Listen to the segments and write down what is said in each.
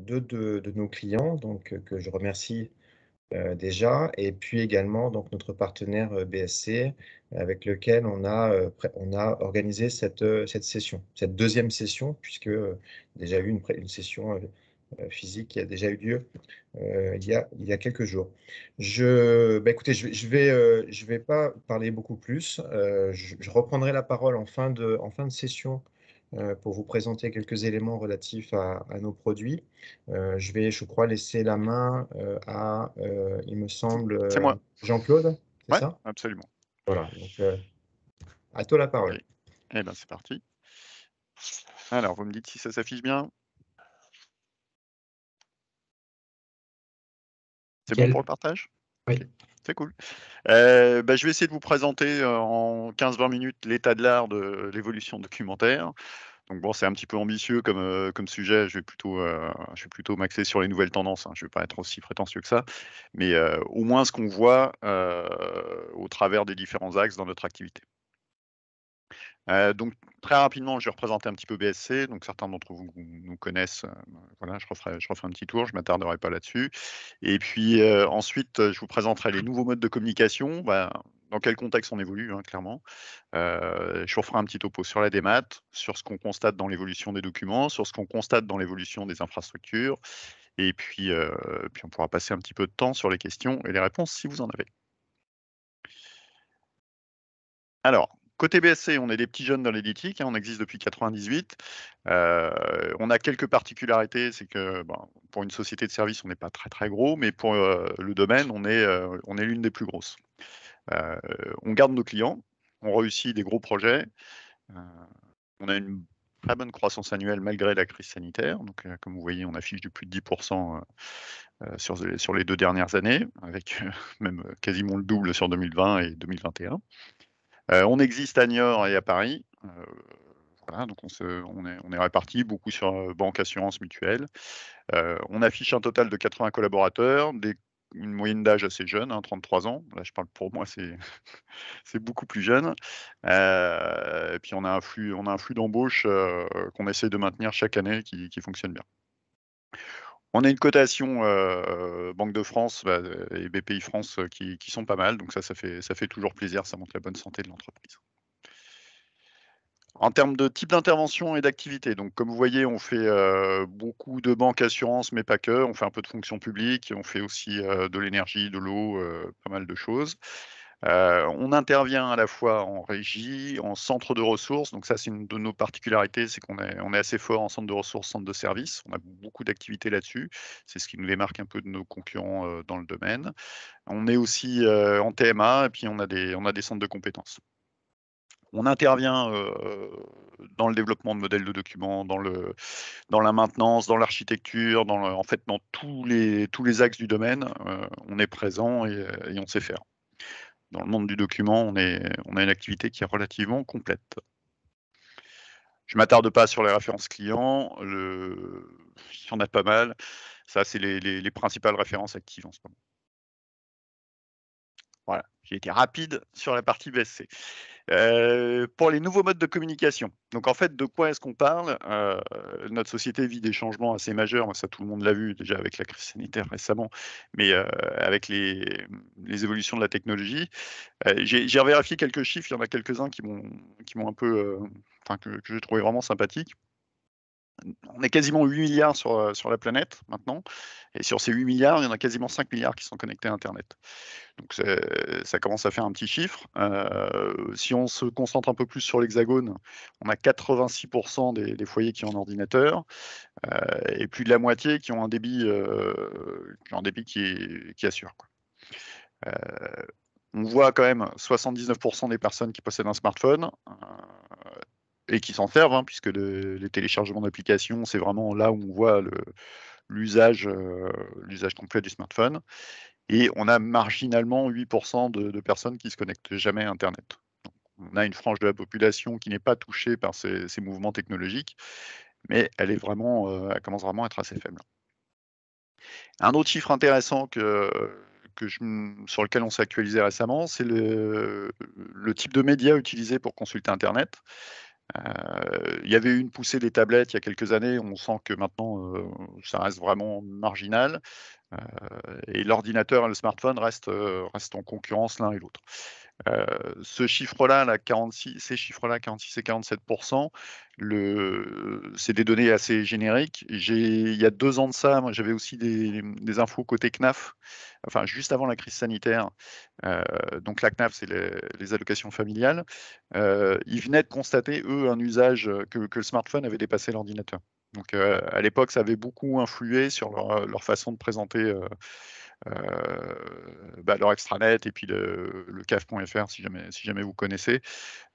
deux de, nos clients, donc euh, que je remercie euh, déjà, et puis également donc notre partenaire euh, BSC avec lequel on a, on a organisé cette, cette session, cette deuxième session, puisque déjà eu une, une session physique qui a déjà eu lieu il, y a, il y a quelques jours. Je, bah, écoutez, je ne vais, je vais pas parler beaucoup plus. je, je, reprendrai la parole en fin de, en fin de session euh, pour vous présenter quelques éléments relatifs à, nos produits. Euh, je vais, je crois, laisser la main euh, à, il me semble, Jean-Claude. c'est ça absolument. Voilà, donc à toi la parole. Eh bien, c'est parti. Alors, vous me dites si ça s'affiche bien. C'est bon pour le partage Oui c'est cool. Euh, bah, je vais essayer de vous présenter euh, en 15-20 minutes l'état de l'art de l'évolution documentaire. Donc bon, c'est un petit peu ambitieux comme, euh, comme sujet. Je vais plutôt, plutôt m'axer sur les nouvelles tendances. Hein. Je ne vais pas être aussi prétentieux que ça. Mais au moins ce qu'on voit au travers des différents axes dans notre activité donc très rapidement, je vais représenter un petit peu BSC. Donc certains d'entre vous nous connaissent. voilà, je referai, un petit tour. Je m'attarderai pas là-dessus. Et puis ensuite, je vous présenterai les nouveaux modes de communication. Bah, dans quel contexte on évolue, hein, clairement. je vous referai un petit topo sur la DMAT, sur ce qu'on constate dans l'évolution des documents, sur ce qu'on constate dans l'évolution des infrastructures. Et puis, puis on pourra passer un petit peu de temps sur les questions et les réponses si vous en avez. Alors, Côté BSC, on est des petits jeunes dans l'éditique, hein, on existe depuis 98. Euh, on a quelques particularités, c'est que pour une société de service, on n'est pas très très gros, mais pour euh, le domaine, euh, on est, l'une des plus grosses. on garde nos clients, on réussit des gros projets, on a une très bonne croissance annuelle malgré la crise sanitaire. Donc, comme vous voyez, on affiche du plus de 10% sur, sur les deux dernières années, avec même quasiment le double sur 2020 et 2021. Euh, on existe à Niort et à Paris. Euh, voilà, donc on, est, réparti répartis beaucoup sur euh, banque, assurance, mutuelle. on affiche un total de 80 collaborateurs, des, une moyenne d'âge assez jeune, 33 hein, ans. Là, je parle pour moi, c'est beaucoup plus jeune. et puis, on a un flux, on un flux d'embauche qu'on essaie de maintenir chaque année qui fonctionne bien. On a une cotation euh, Banque de France bah, et BPI France euh, qui, sont pas mal, donc ça, ça fait, ça fait toujours plaisir, ça montre la bonne santé de l'entreprise. En termes de type d'intervention et d'activité, donc comme vous voyez, on fait euh, beaucoup de banques assurances, mais pas que. On fait un peu de fonction publique, on fait aussi de l'énergie, de l'eau, pas mal de choses. Euh, on intervient à la fois en régie, en centre de ressources. Donc ça, c'est une de nos particularités, c'est qu'on est, assez fort en centre de ressources, centre de services. On a beaucoup d'activités là-dessus. C'est ce qui nous démarque un peu de nos concurrents euh, dans le domaine. On est aussi euh, en TMA et puis on a des, centres de compétences. On intervient dans le développement de modèles de documents, dans, la maintenance, dans l'architecture, en fait dans tous les, axes du domaine. on est présent et on sait faire dans le monde du document, on, a une activité qui est relativement complète. Je ne m'attarde pas sur les références clients, il y en a pas mal. Ça, c'est les, les, principales références actives en ce moment. Voilà, j'ai été rapide sur la partie BSC. Euh, pour les nouveaux modes de communication. Donc en fait, de quoi est-ce qu'on parle euh, Notre société vit des changements assez majeurs. Ça, tout le monde l'a vu déjà avec la crise sanitaire récemment, mais euh, avec les, évolutions de la technologie. J'ai vérifié quelques chiffres. Il y en a quelques-uns qui m'ont un peu, que, que j'ai trouvé vraiment sympathiques on est quasiment 8 milliards sur, euh, sur la planète maintenant. Et sur ces 8 milliards, il y en a quasiment 5 milliards qui sont connectés à Internet. Donc ça commence à faire un petit chiffre. Euh, si on se concentre un peu plus sur l'hexagone, on a 86% des, foyers qui ont un ordinateur euh, et plus de la moitié qui ont un débit, qui, débit qui, assure. on voit quand même 79% des personnes qui possèdent un smartphone et qui s'en servent, hein, puisque les téléchargements d'applications, c'est vraiment là où on voit euh, l'usage complet du smartphone. Et on a marginalement 8% de, personnes qui se connectent jamais à Internet. on a une frange de la population qui n'est pas touchée par ces, mouvements technologiques, mais elle, est vraiment, euh, elle commence vraiment à être assez faible. Un autre chiffre intéressant que, que sur lequel on s'est actualisé récemment, c'est le, le, type de média utilisé pour consulter Internet. Euh, il y avait eu une poussée des tablettes il y a quelques années. On sent que maintenant, euh, ça reste vraiment marginal. Euh, et l'ordinateur et le smartphone restent, restent en concurrence l'un et l'autre. Euh, ce chiffre-là, 46, ces chiffres-là, 46 et 47 le, c'est des données assez génériques. il y a deux ans de ça, moi, j'avais aussi des, infos côté CNAF, enfin juste avant la crise sanitaire. Euh, donc la CNAF, c'est les, allocations familiales. Euh, ils venaient de constater, eux, un usage que, le smartphone avait dépassé l'ordinateur. Donc à l'époque, ça avait beaucoup influé sur leur, leur façon de présenter euh, bah, leur extranet et puis le, caf.fr, si jamais, si jamais vous connaissez.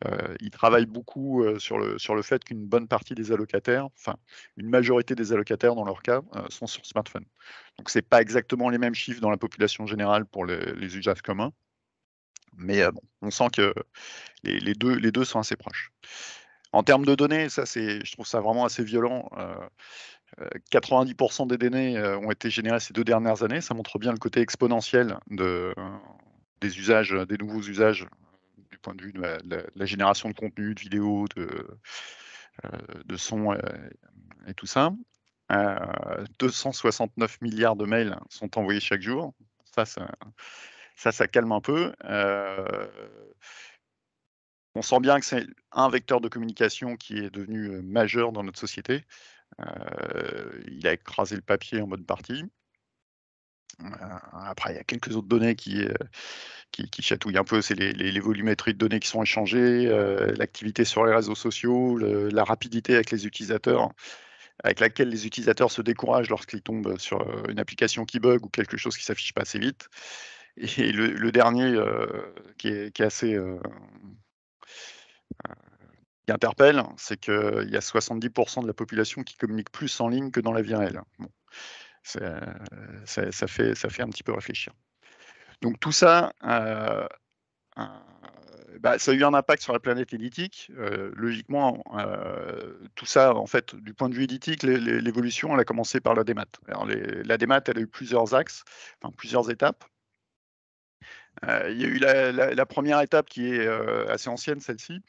Euh, ils travaillent beaucoup euh, sur, le, sur le fait qu'une bonne partie des allocataires, enfin, une majorité des allocataires dans leur cas, sont sur smartphone. Donc, ce n'est pas exactement les mêmes chiffres dans la population générale pour les, usages communs. Mais bon, on sent que les, deux, les deux sont assez proches. En termes de données, ça, je trouve ça vraiment assez violent. 90% euh, des données euh, ont été générées ces deux dernières années. Ça montre bien le côté exponentiel de, euh, des usages, des nouveaux usages du point de vue de la, génération de contenu, de vidéos, de, de sons et, tout ça. 269 milliards de mails sont envoyés chaque jour. Ça, ça, ça, calme un peu. on sent bien que c'est un vecteur de communication qui est devenu majeur dans notre société. Euh, il a écrasé le papier en bonne partie. Euh, après, il y a quelques autres données qui, euh, qui, chatouillent un peu. C'est les, volumétries de données qui sont échangées, l'activité sur les réseaux sociaux, la rapidité avec les utilisateurs, avec laquelle les utilisateurs se découragent lorsqu'ils tombent sur une application qui bug ou quelque chose qui s'affiche pas assez vite. Et le, dernier, qui, est, assez qui interpelle, c'est qu'il y a 70% de la population qui communique plus en ligne que dans la vie réelle. Bon, ça, fait, ça fait un petit peu réfléchir. Donc tout ça, euh, bah, ça a eu un impact sur la planète éthique. Euh, logiquement, euh, tout ça, en fait, du point de vue éthique, l'évolution, elle a commencé par la démat. Alors, la démat, elle a eu plusieurs axes, enfin, plusieurs étapes. Euh, il y a eu la, première étape qui est euh, assez ancienne, celle-ci,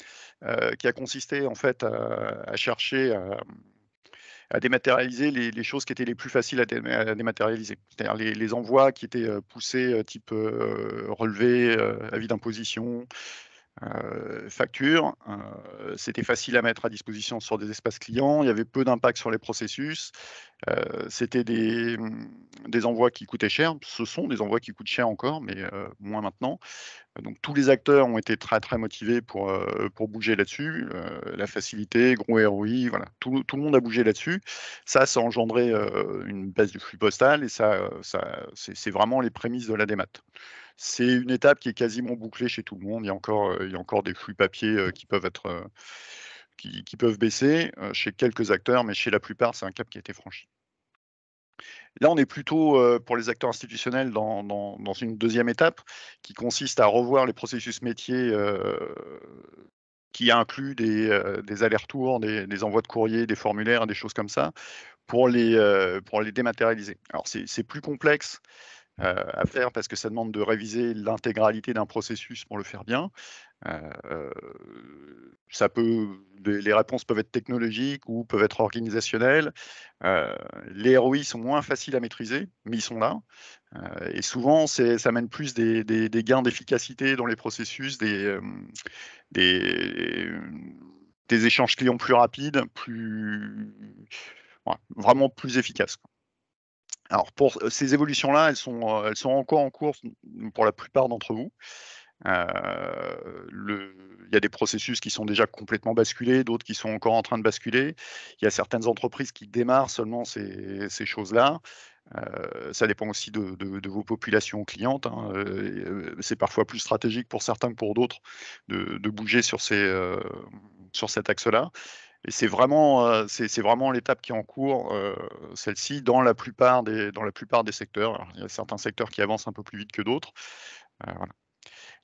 euh, qui a consisté en fait à, chercher à, dématérialiser les, choses qui étaient les plus faciles à, dématérialiser. C'est-à-dire les, envois qui étaient poussés, type relevé, avis d'imposition, factures, facture, c'était facile à mettre à disposition sur des espaces clients, il y avait peu d'impact sur les processus, c'était mmh, des, envois qui coûtaient cher, ce sont des envois qui coûtent cher encore, mais moins maintenant. Donc tous les acteurs ont été très très motivés pour, pour bouger là-dessus, la facilité, gros ROI, voilà, tout, le monde a bougé là-dessus. Ça, ça a engendré une baisse du flux postal et ça, ça c'est vraiment les prémices de la démat. C'est une étape qui est quasiment bouclée chez tout le monde. Il y a encore, euh, des flux papier euh, euh, qui peuvent baisser chez quelques acteurs, mais chez la plupart, c'est un cap qui a été franchi. Là, on est plutôt, pour les acteurs institutionnels, dans, une deuxième étape qui consiste à revoir les processus métiers qui incluent des, allers-retours, des, envois de courrier, des formulaires, des choses comme ça, pour les, pour les dématérialiser. Alors, c'est plus complexe euh, à faire parce que ça demande de réviser l'intégralité d'un processus pour le faire bien. Euh, euh, ça peut, les, réponses peuvent être technologiques ou peuvent être organisationnelles. les ROI sont moins faciles à maîtriser, mais ils sont là. et souvent, ça mène plus des, gains d'efficacité dans les processus, des, des, échanges clients plus rapides, plus, vraiment plus efficaces. Alors pour ces évolutions-là, elles sont, euh, elles sont encore en cours pour la plupart d'entre vous. Euh, il y a des processus qui sont déjà complètement basculés, d'autres qui sont encore en train de basculer. Il y a certaines entreprises qui démarrent seulement ces, ces choses-là. Euh, ça dépend aussi de, vos populations clientes. Hein. c'est parfois plus stratégique pour certains que pour d'autres de, de bouger sur, ces, sur cet axe-là. Euh, c'est vraiment, l'étape qui est en cours, euh, celle-ci, dans, la plupart des, dans la plupart des secteurs. il y a certains secteurs qui avancent un peu plus vite que d'autres. Euh,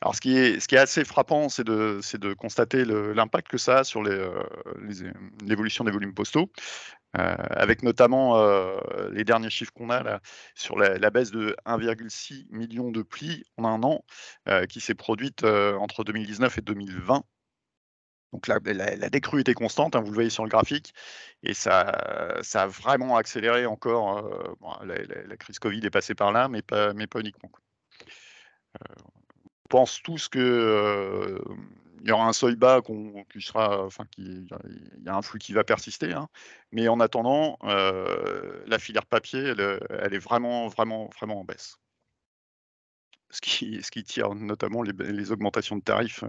Alors, ce qui est, assez frappant, c'est de, constater l'impact que ça a sur l'évolution des volumes postaux, avec notamment les derniers chiffres qu'on a sur la, la baisse de 1,6 million de plis en un an qui s'est produite entre 2019 et 2020. Donc la, décrue était constante, hein, vous le voyez sur le graphique, et ça, ça a vraiment accéléré encore. Euh, la, crise Covid est passée par là, mais pas, mais uniquement. Euh, on pense tous que euh, il y aura un seuil bas qu'on, sera, enfin, y a un flux qui va persister, hein. mais en attendant, la filière papier, elle, est vraiment, vraiment, vraiment en baisse. Ce qui, tire notamment les, augmentations de tarifs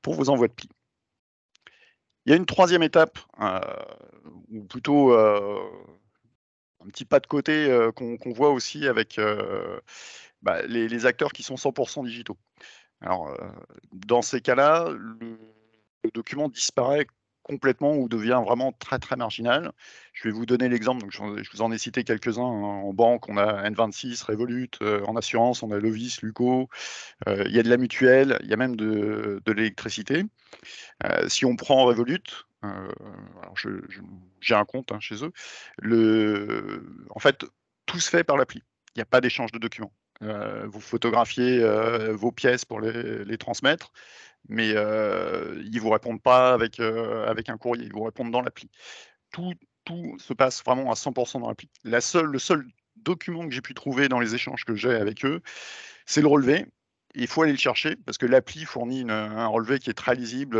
pour vos envois de plis. Il y a une troisième étape, euh, ou plutôt euh, un petit pas de côté euh, qu'on voit aussi avec bah, les, acteurs qui sont 100% digitaux. Alors, dans ces cas-là, le, document disparaît complètement ou devient vraiment très très marginal. Je vais vous donner l'exemple, donc je, vous en ai cité quelques-uns. Hein, en banque, on a N26, Revolut, euh, en assurance, on a Lovis, Luco, euh, il y a de la mutuelle, il y a même de, l'électricité. Euh, si on prend Revolut, euh, j'ai un compte hein, chez eux, le, en fait, tout se fait par l'appli. Il n'y a pas d'échange de documents. vous photographiez vos pièces pour les, les transmettre mais ils vous répondent pas avec, avec un courrier, ils vous répondent dans l'appli. Tout, se passe vraiment à 100% dans l'appli. La seule, le seul document que j'ai pu trouver dans les échanges que j'ai avec eux, c'est le relevé. Il faut aller le chercher parce que l'appli fournit un relevé qui est très lisible,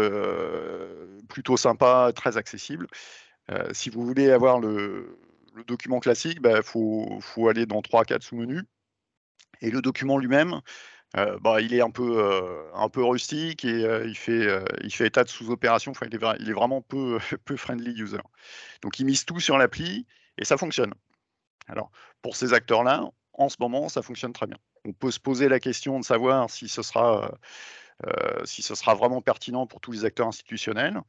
plutôt sympa, très accessible. si vous voulez avoir le, document classique, il bah, faut, faut, aller dans 3-4 sous-menus. Et le document lui-même, euh, bah, il est un peu, euh, un peu rustique et euh, il, fait, il fait état de sous-opération. il, est vraiment peu, peu friendly user. Donc, il mise tout sur l'appli et ça fonctionne. Alors, pour ces acteurs-là, en ce moment, ça fonctionne très bien. On peut se poser la question de savoir si ce sera, si ce sera vraiment pertinent pour tous les acteurs institutionnels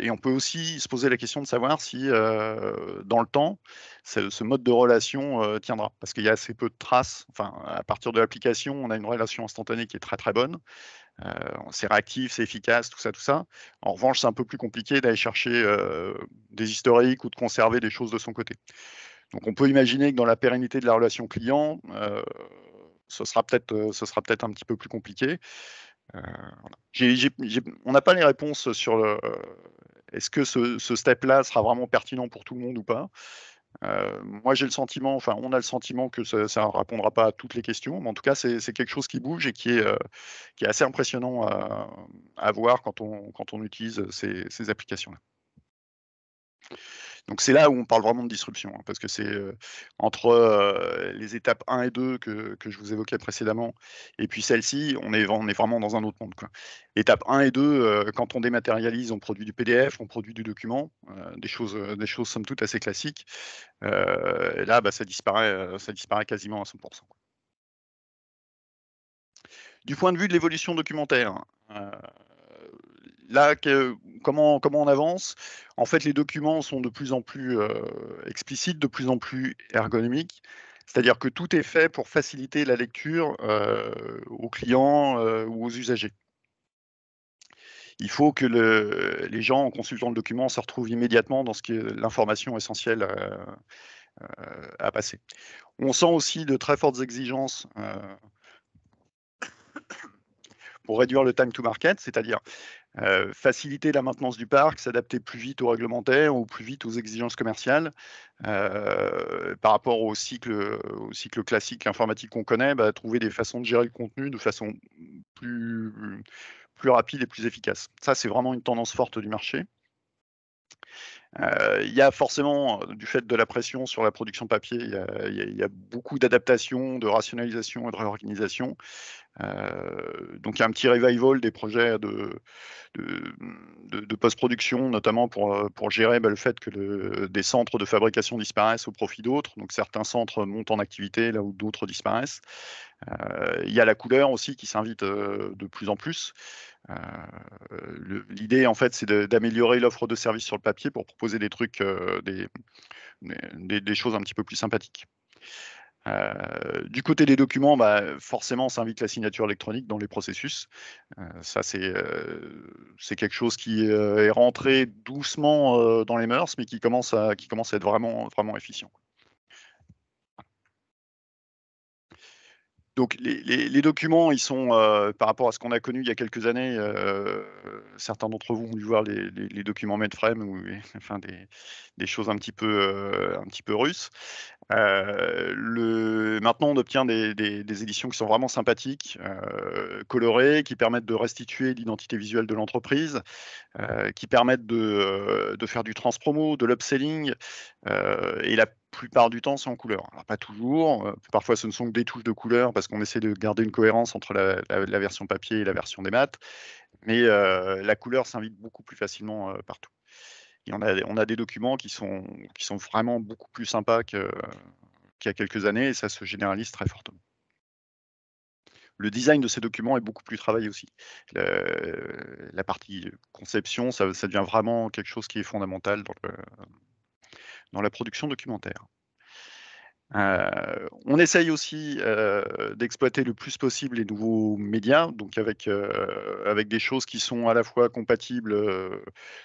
et on peut aussi se poser la question de savoir si, dans le temps, ce, mode de relation tiendra. Parce qu'il y a assez peu de traces. Enfin, à partir de l'application, on a une relation instantanée qui est très très bonne. c'est réactif, c'est efficace, tout ça, tout ça. En revanche, c'est un peu plus compliqué d'aller chercher des historiques ou de conserver des choses de son côté. Donc, on peut imaginer que dans la pérennité de la relation client, ce sera peut-être peut un petit peu plus compliqué. Euh, on n'a pas les réponses sur le. Euh, est-ce que ce, step-là sera vraiment pertinent pour tout le monde ou pas euh, moi, j'ai le sentiment, enfin, on a le sentiment que ça ne répondra pas à toutes les questions, mais en tout cas, c'est quelque chose qui bouge et qui est, assez impressionnant à, voir quand on, quand on utilise ces, ces applications-là. Donc c'est là où on parle vraiment de disruption, hein, parce que c'est euh, entre euh, les étapes 1 et 2 que, je vous évoquais précédemment, et puis celle-ci, on est, on est vraiment dans un autre monde. Étape 1 et 2, euh, quand on dématérialise, on produit du PDF, on produit du document, des, choses, des choses somme toute assez classiques. là, bah, ça, disparaît, ça disparaît quasiment à 100%. Du point de vue de l'évolution documentaire, hein, là, que comment, on avance En fait, les documents sont de plus en plus euh, explicites, de plus en plus ergonomiques. C'est-à-dire que tout est fait pour faciliter la lecture euh, aux clients euh, ou aux usagers. Il faut que les gens, en consultant le document, se retrouvent immédiatement dans ce qui l'information essentielle à passer. On sent aussi de très fortes exigences pour réduire le time to market, c'est-à-dire euh, faciliter la maintenance du parc, s'adapter plus vite aux réglementaires ou plus vite aux exigences commerciales. Euh, par rapport au cycle, au cycle classique informatique qu'on connaît, bah, trouver des façons de gérer le contenu de façon plus, plus rapide et plus efficace. Ça, c'est vraiment une tendance forte du marché. Euh, il y a forcément, du fait de la pression sur la production papier, il y, y, a beaucoup d'adaptations, de rationalisation et de réorganisation. Euh, donc il y a un petit revival des projets de, post-production, notamment pour, euh, pour gérer bah, le fait que des centres de fabrication disparaissent au profit d'autres. Donc certains centres montent en activité là où d'autres disparaissent. Euh, il y a la couleur aussi qui s'invite de plus en plus. L'idée, en fait, c'est d'améliorer l'offre de services sur le papier pour proposer des trucs, des, choses un petit peu plus sympathiques. Euh, du côté des documents, bah, forcément, on s'invite la signature électronique dans les processus. Euh, ça, euh, c'est quelque chose qui est rentré doucement dans les mœurs, mais qui commence à, être vraiment, vraiment efficient. Donc les, documents, ils sont par rapport à ce qu'on a connu il y a quelques années. certains d'entre vous ont dû voir les, documents Medframe ou enfin des, choses un petit peu un petit peu russes. Euh, le... Maintenant, on obtient des, éditions qui sont vraiment sympathiques, euh, colorées, qui permettent de restituer l'identité visuelle de l'entreprise, euh, qui permettent de, faire du transpromo, de l'upselling, et la plupart du temps, c'est en couleur. Alors, pas toujours, parfois ce ne sont que des touches de couleur parce qu'on essaie de garder une cohérence entre la, version papier et la version des maths, mais la couleur s'invite beaucoup plus facilement partout on, a, des documents qui sont, vraiment beaucoup plus sympas qu'il y a quelques années et ça se généralise très fortement. Le design de ces documents est beaucoup plus travaillé aussi. la partie conception, ça, devient vraiment quelque chose qui est fondamental dans la production documentaire. Euh, on essaye aussi euh, d'exploiter le plus possible les nouveaux médias, donc avec, euh, avec des choses qui sont à la fois compatibles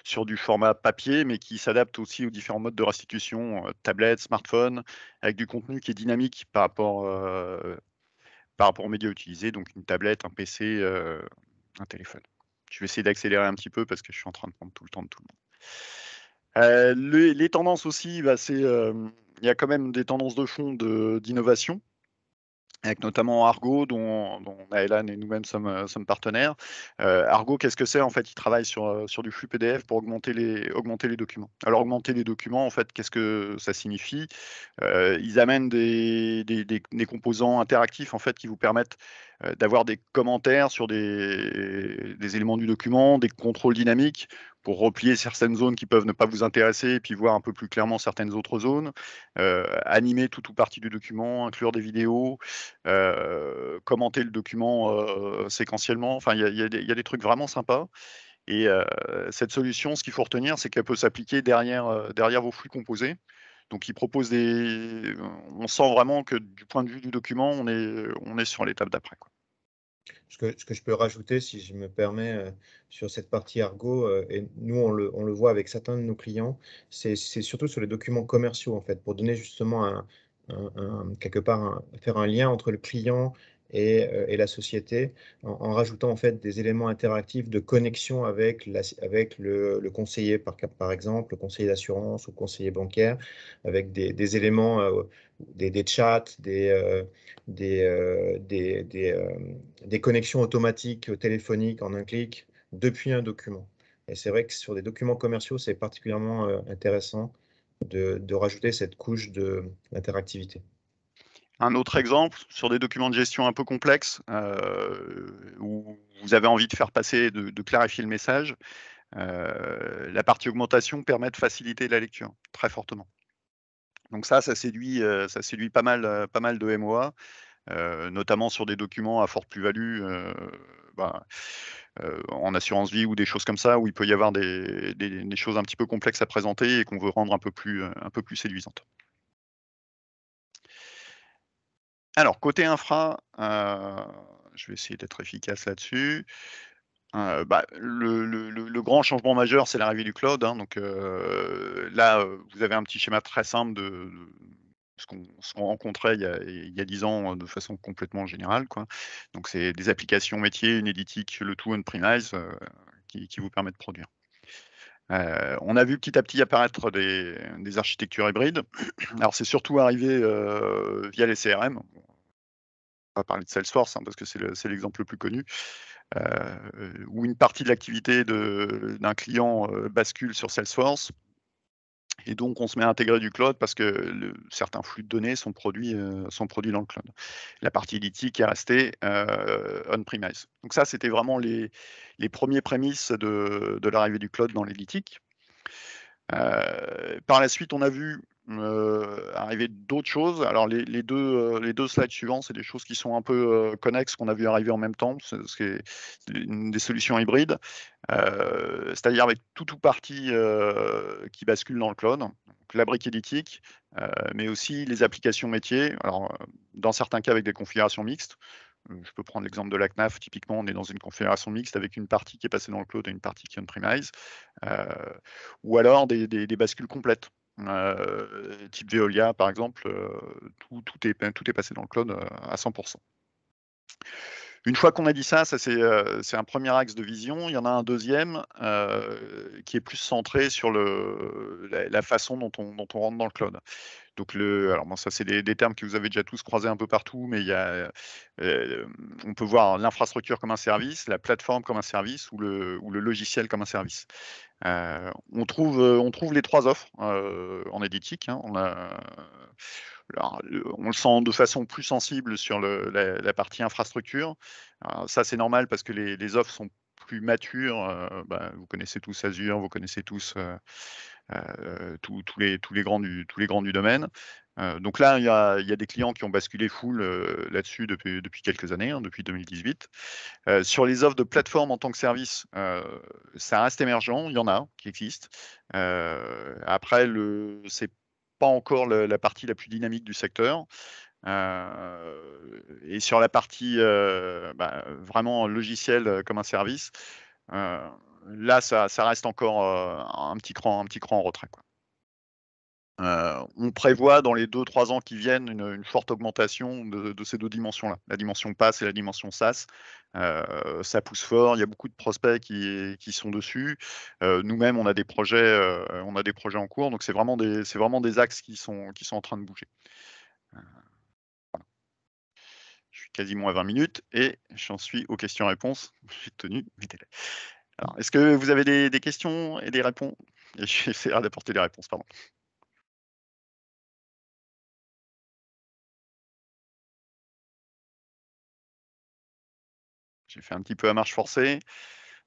sur du format papier, mais qui s'adaptent aussi aux différents modes de restitution, tablette, smartphone, avec du contenu qui est dynamique par rapport, par rapport aux médias utilisés, donc une tablette, un PC, un téléphone. Je vais essayer d'accélérer un petit peu parce que je suis en train de prendre tout le temps de tout le monde. Euh, les, tendances aussi, bah, c'est euh, il y a quand même des tendances de fond d'innovation, avec notamment Argo, dont, dont et nous-mêmes sommes, euh, sommes, partenaires. Argo, qu'est-ce que c'est En fait, il travaille sur, sur du flux PDF pour augmenter les, augmenter les documents. Alors, augmenter les documents, en fait, qu'est-ce que ça signifie Ils amènent des, des, composants interactifs, en fait, qui vous permettent euh, d'avoir des commentaires sur des, éléments du document, des contrôles dynamiques pour replier certaines zones qui peuvent ne pas vous intéresser et puis voir un peu plus clairement certaines autres zones, euh, animer tout ou partie du document, inclure des vidéos, euh, commenter le document séquentiellement. Enfin, il y, a des trucs vraiment sympas. Et cette solution, ce qu'il faut retenir, c'est qu'elle peut s'appliquer derrière vos flux composés. Donc il On sent vraiment que du point de vue du document, on est, on est sur l'étape d'après. Ce que, ce que, je peux rajouter, si je me permets, euh, sur cette partie argot, euh, et nous on le, voit avec certains de nos clients, c'est surtout sur les documents commerciaux en fait, pour donner justement quelque part faire un lien entre le client euh, et, la société en, rajoutant en fait des éléments interactifs de connexion avec, le, conseiller par, exemple, le conseiller d'assurance ou le conseiller bancaire, avec des, éléments, euh, des, chats, euh, des, connexions automatiques téléphoniques en un clic depuis un document. Et c'est vrai que sur des documents commerciaux, c'est particulièrement intéressant de, rajouter cette couche d'interactivité. Un autre exemple, sur des documents de gestion un peu complexes, euh, où vous avez envie de faire passer, de, clarifier le message, euh, la partie augmentation permet de faciliter la lecture très fortement. Donc ça, ça séduit, euh, ça séduit pas, mal, pas mal de MOA, notamment sur des documents à forte plus-value. Bah, en assurance vie ou des choses comme ça, où il peut y avoir des, choses un petit peu complexes à présenter et qu'on veut rendre un peu plus, un peu plus séduisantes. Alors, côté infra, euh, je vais essayer d'être efficace là-dessus. Euh, bah, le, grand changement majeur, c'est l'arrivée du cloud. Hein, donc euh, là, vous avez un petit schéma très simple de, ce qu'on rencontrait il y, a, 10 ans de façon complètement générale. Donc c'est des applications métiers, une éditique, le tout on-premise qui, qui, vous permet de produire. Euh, on a vu petit à petit apparaître des, architectures hybrides. Alors c'est surtout arrivé euh, via les CRM. On va parler de Salesforce hein, parce que c'est l'exemple le, plus connu, euh, où une partie de l'activité d'un client bascule sur Salesforce et donc, on se met à intégrer du cloud parce que certains flux de données sont produits, euh, sont produits dans le cloud. La partie lithique est restée euh, on-premise. Donc ça, c'était vraiment les, les premiers prémices de, l'arrivée du cloud dans les euh, par la suite, on a vu euh, arriver d'autres choses. Alors les, deux, euh, les deux slides suivants, c'est des choses qui sont un peu euh, connexes qu'on a vu arriver en même temps. C'est des solutions hybrides, c'est-à-dire avec tout ou partie qui bascule dans le cloud, la brique euh, mais aussi les applications métiers. Alors dans certains cas avec des configurations mixtes. Je peux prendre l'exemple de la CNAF. Typiquement, on est dans une configuration mixte avec une partie qui est passée dans le cloud et une partie qui est on-premise. ou alors des bascules complètes. Euh, type Veolia, par exemple, euh, tout, est, tout, est, passé dans le clone euh, à 100%. Une fois qu'on a dit ça, ça euh, c'est un premier axe de vision. Il y en a un deuxième euh, qui est plus centré sur la, façon dont on, rentre dans le cloud. Donc le, alors ça c'est des, termes que vous avez déjà tous croisés un peu partout, mais il y euh, on peut voir l'infrastructure comme un service, la plateforme comme un service ou le, logiciel comme un service. on, trouve, on trouve les trois offres en éditique. Hein. on a on le sent de façon plus sensible sur la, partie infrastructure. ça, c'est normal parce que les, offres sont plus matures. Euh, bah, vous connaissez tous Azure, vous connaissez tous, euh, euh, tous, les, grands du, domaine. donc là, il y, a, des clients qui ont basculé full là-dessus depuis, quelques années, hein, depuis 2018. sur les offres de plateforme en tant que service, ça reste émergent, il y en a qui existent. après, le, c'est encore la partie la plus dynamique du secteur. Euh, et sur la partie euh, bah, vraiment logiciel euh, comme un service, là, ça, ça reste encore un, petit cran, un petit cran en retrait. Quoi. Euh, on prévoit dans les 2-3 ans qui viennent une, forte augmentation de, ces deux dimensions-là, la dimension PASSE et la dimension sas. Euh, ça pousse fort, il y a beaucoup de prospects qui, sont dessus. Euh, nous-mêmes, on, a des projets, on a des projets en cours, donc c'est vraiment, des, vraiment des axes qui sont, qui sont en train de bouger. Je suis quasiment à 20 minutes et j'en suis aux questions-réponses. J'ai tenu vite. Est-ce que vous avez des, questions et des réponses et Je d'apporter des réponses, pardon. j'ai fait un petit peu à marche forcée,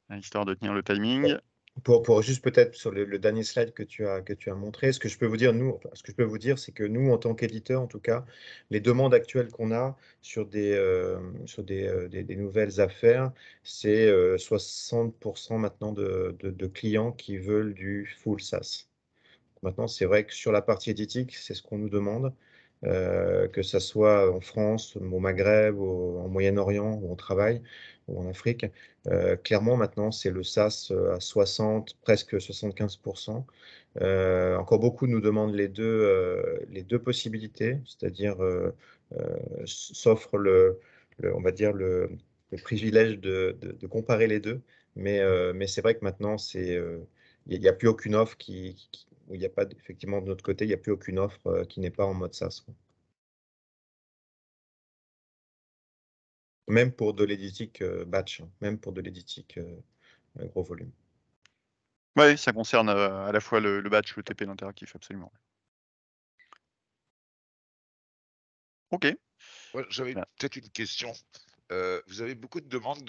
hein, histoire de tenir le timing. Pour, pour juste peut-être sur le, dernier slide que tu, as, que tu as montré, ce que je peux vous dire, nous, ce que je peux vous dire, c'est que nous, en tant qu'éditeur en tout cas, les demandes actuelles qu'on a sur des, euh, sur euh, des, des, nouvelles affaires, c'est 60% euh, maintenant de, de, de, clients qui veulent du full SaaS. Maintenant, c'est vrai que sur la partie éditique, c'est ce qu'on nous demande. Euh, que ce soit en France, au Maghreb, au, en Moyen-Orient, où on travaille, ou en Afrique. Euh, clairement, maintenant, c'est le SAS euh, à 60, presque 75%. encore beaucoup nous demandent les deux, les deux possibilités, c'est-à-dire s'offre le, on va dire, le, privilège de, comparer les deux. Mais, mais c'est vrai que maintenant, c'est il n'y a, plus aucune offre qui, où il n'y a pas, effectivement, de notre côté, il n'y a plus aucune offre euh, qui n'est pas en mode SaaS. Même pour de l'éditique euh, batch, hein. même pour de l'éditique euh, gros volume. Oui, ça concerne à la fois le, batch, le TP, l'interactif, absolument. OK. J'avais peut-être une question. vous avez beaucoup de demandes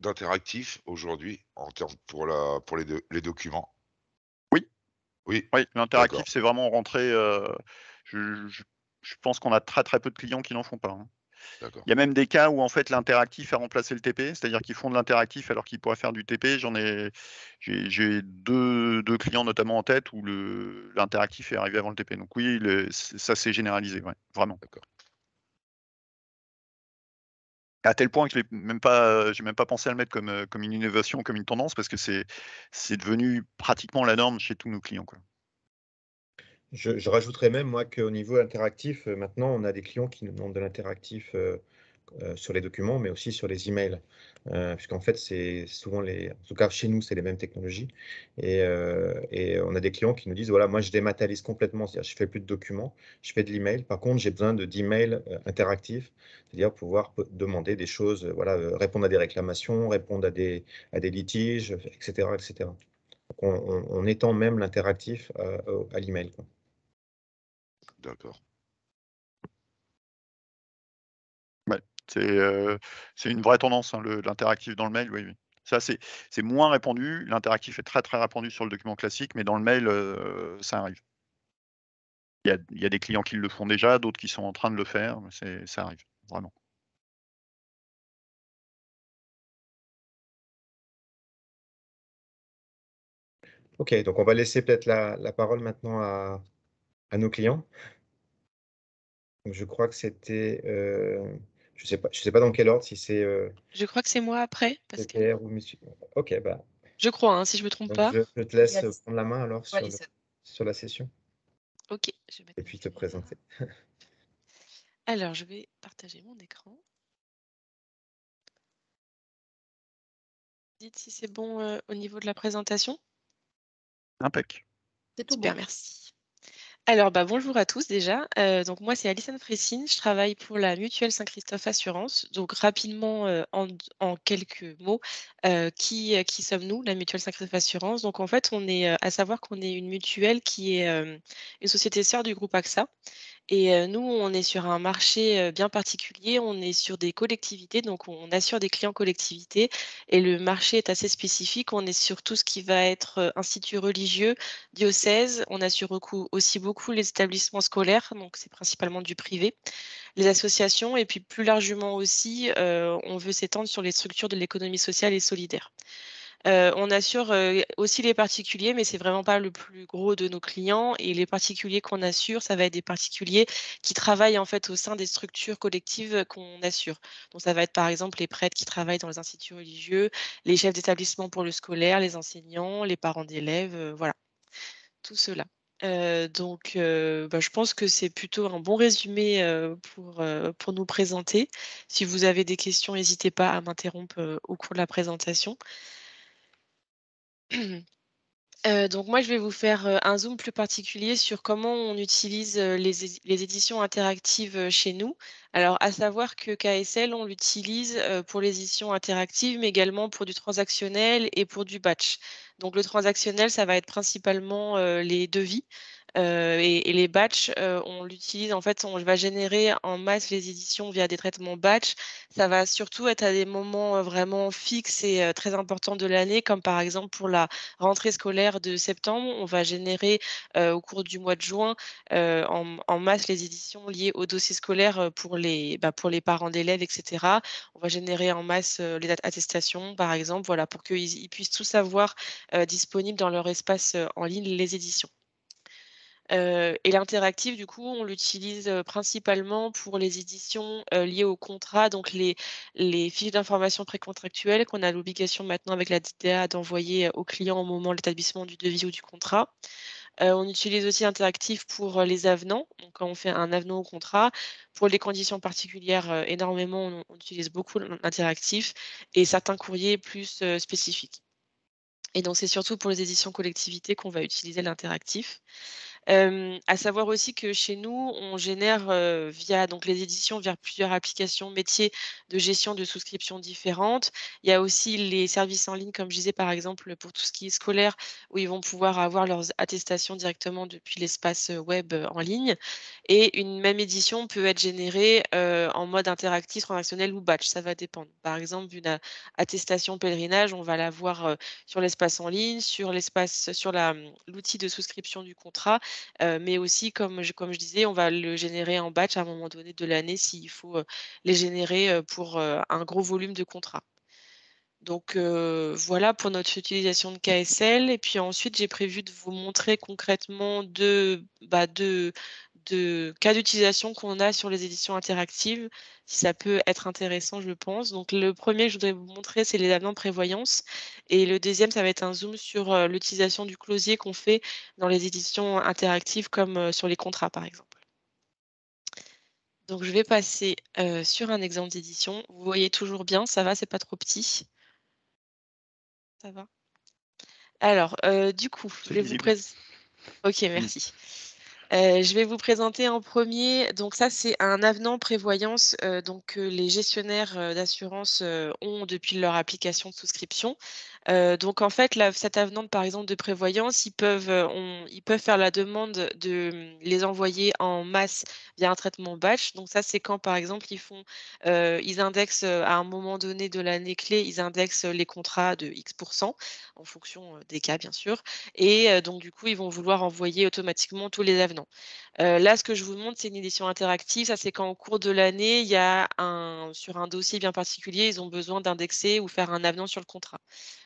d'interactifs aujourd'hui en termes pour, les documents. Oui, l'interactif, c'est vraiment rentrer. Euh, je, pense qu'on a très très peu de clients qui n'en font pas. Hein. Il y a même des cas où en fait l'interactif a remplacé le TP, c'est-à-dire qu'ils font de l'interactif alors qu'ils pourraient faire du TP. J'en ai, j'ai deux, clients notamment en tête où l'interactif est arrivé avant le TP. Donc oui, ça s'est généralisé, vraiment. D'accord à tel point que je n'ai même, pas, euh, même pas pensé à le mettre comme, euh, comme une innovation, comme une tendance, parce que c'est devenu pratiquement la norme chez tous nos clients. Je, rajouterais même, moi, qu'au niveau interactif, euh, maintenant, on a des clients qui nous demandent de l'interactif euh, sur les documents, mais aussi sur les emails. Euh, puisqu'en fait, c'est souvent les. En tout cas, chez nous, c'est les mêmes technologies. Euh, et, on a des clients qui nous disent voilà, moi, je dématérialise complètement, c'est-à-dire, je fais plus de documents, je fais de l'email. Par contre, j'ai besoin d'emails de, interactifs, c'est-à-dire pouvoir demander des choses, voilà, répondre à des réclamations, répondre à des, à des litiges, etc. etc. On, étend même l'interactif à, à l'email. D'accord. c'est une vraie tendance, hein, l'interactif dans le mail, oui, oui. Ça, c'est moins répandu. L'interactif est très, très répandu sur le document classique, mais dans le mail, ça arrive. Il y, a, des clients qui le font déjà, d'autres qui sont en train de le faire, mais ça arrive, vraiment. Ok, donc on va laisser peut-être la, parole maintenant à, nos clients. je crois que c'était je ne sais, pas, dans quel ordre, si c'est. Euh, je crois que c'est moi après. Parce Ok, bah. Je crois, hein, si je me trompe pas. Je, te laisse prendre la main alors sur, la session. Ok. Je vais Et puis te présenter. alors, je vais partager mon écran. Dites si c'est bon euh, au niveau de la présentation. Impec. C'est tout Super, merci. Alors, bah, bonjour à tous déjà. Euh, donc, moi, c'est Alison Fressine. Je travaille pour la Mutuelle Saint-Christophe Assurance. Donc, rapidement, euh, en, quelques mots, euh, qui, qui sommes-nous, la Mutuelle Saint-Christophe Assurance Donc, en fait, on est à savoir qu'on est une mutuelle qui est une société sœur du groupe AXA. Et nous, on est sur un marché bien particulier, on est sur des collectivités, donc on assure des clients collectivités. Et le marché est assez spécifique, on est sur tout ce qui va être institut religieux, diocèse, on assure aussi beaucoup les établissements scolaires, donc c'est principalement du privé, les associations, et puis plus largement aussi, on veut s'étendre sur les structures de l'économie sociale et solidaire. Euh, on assure euh, aussi les particuliers, mais c'est vraiment pas le plus gros de nos clients. Et les particuliers qu'on assure, ça va être des particuliers qui travaillent en fait au sein des structures collectives euh, qu'on assure. Donc ça va être par exemple les prêtres qui travaillent dans les instituts religieux, les chefs d'établissement pour le scolaire, les enseignants, les parents d'élèves, voilà, tout cela. donc, bah, je pense que c'est plutôt un bon résumé pour, pour nous présenter. Si vous avez des questions, n'hésitez pas à m'interrompre au cours de la présentation. Euh, donc moi, je vais vous faire euh, un zoom plus particulier sur comment on utilise euh, les, les éditions interactives chez nous. Alors, à savoir que KSL, on l'utilise pour les éditions interactives, mais également pour du transactionnel et pour du batch. Donc, le transactionnel, ça va être principalement les devis. Euh, et, les batchs, euh, on l'utilise, en fait, on va générer en masse les éditions via des traitements batch. Ça va surtout être à des moments euh, vraiment fixes et très importants de l'année, comme par exemple pour la rentrée scolaire de septembre, on va générer au cours du mois de juin en, masse les éditions liées au dossier scolaire pour les, bah, pour les parents d'élèves, etc. On va générer en masse les attestations, par exemple, voilà, pour qu'ils puissent tous avoir disponibles dans leur espace en ligne, les éditions et l'interactif, du coup, on l'utilise principalement pour les éditions liées au contrat, donc les, fiches d'information précontractuelles qu'on a l'obligation maintenant avec la DDA d'envoyer au client au moment de l'établissement du devis ou du contrat. on utilise aussi l'interactif pour les avenants, donc quand on fait un avenant au contrat. Pour les conditions particulières, énormément, on, on, utilise beaucoup l'interactif et certains courriers plus spécifiques. Et donc, c'est surtout pour les éditions collectivités qu'on va utiliser l'interactif à savoir aussi que chez nous, on génère via donc les éditions, via plusieurs applications métiers de gestion de souscriptions différentes. Il y a aussi les services en ligne, comme je disais par exemple pour tout ce qui est scolaire, où ils vont pouvoir avoir leurs attestations directement depuis l'espace web en ligne. Et une même édition peut être générée en mode interactif, transactionnel ou batch, ça va dépendre. Par exemple, une attestation pèlerinage, on va l'avoir voir sur l'espace en ligne, sur l'espace, sur mmh, l'outil de souscription du contrat mais aussi, comme je, disais, on va le générer en batch à un moment donné de l'année s'il faut les générer pour un gros volume de contrats. Donc voilà pour notre utilisation de KSL. Et puis ensuite, j'ai prévu de vous montrer concrètement deux bah, cas d'utilisation qu'on a sur les éditions interactives ça peut être intéressant, je pense. Donc, le premier que je voudrais vous montrer, c'est les avenants prévoyance. Et le deuxième, ça va être un zoom sur euh, l'utilisation du closier qu'on fait dans les éditions interactives, comme euh, sur les contrats, par exemple. Donc, je vais passer euh, sur un exemple d'édition. Vous voyez toujours bien, ça va, c'est pas trop petit. Ça va Alors, du coup, je vais vous présenter... Ok, merci. Euh, je vais vous présenter en premier. Donc ça, c'est un avenant prévoyance euh, donc, que les gestionnaires euh, d'assurance ont depuis leur application de souscription. Euh, donc en fait, cette avenante, par exemple, de prévoyance, ils peuvent, euh, ils peuvent faire la demande de les envoyer en masse via un traitement batch. Donc ça, c'est quand, par exemple, ils font, euh, ils indexent à un moment donné de l'année clé, ils indexent les contrats de X% en fonction des cas, bien sûr. Et donc du coup, ils vont vouloir envoyer automatiquement tous les avenants. là, ce que je vous montre, c'est une édition interactive. Ça, c'est quand au cours de l'année, il y a un, sur un dossier bien particulier, ils ont besoin d'indexer ou faire un avenant sur le contrat.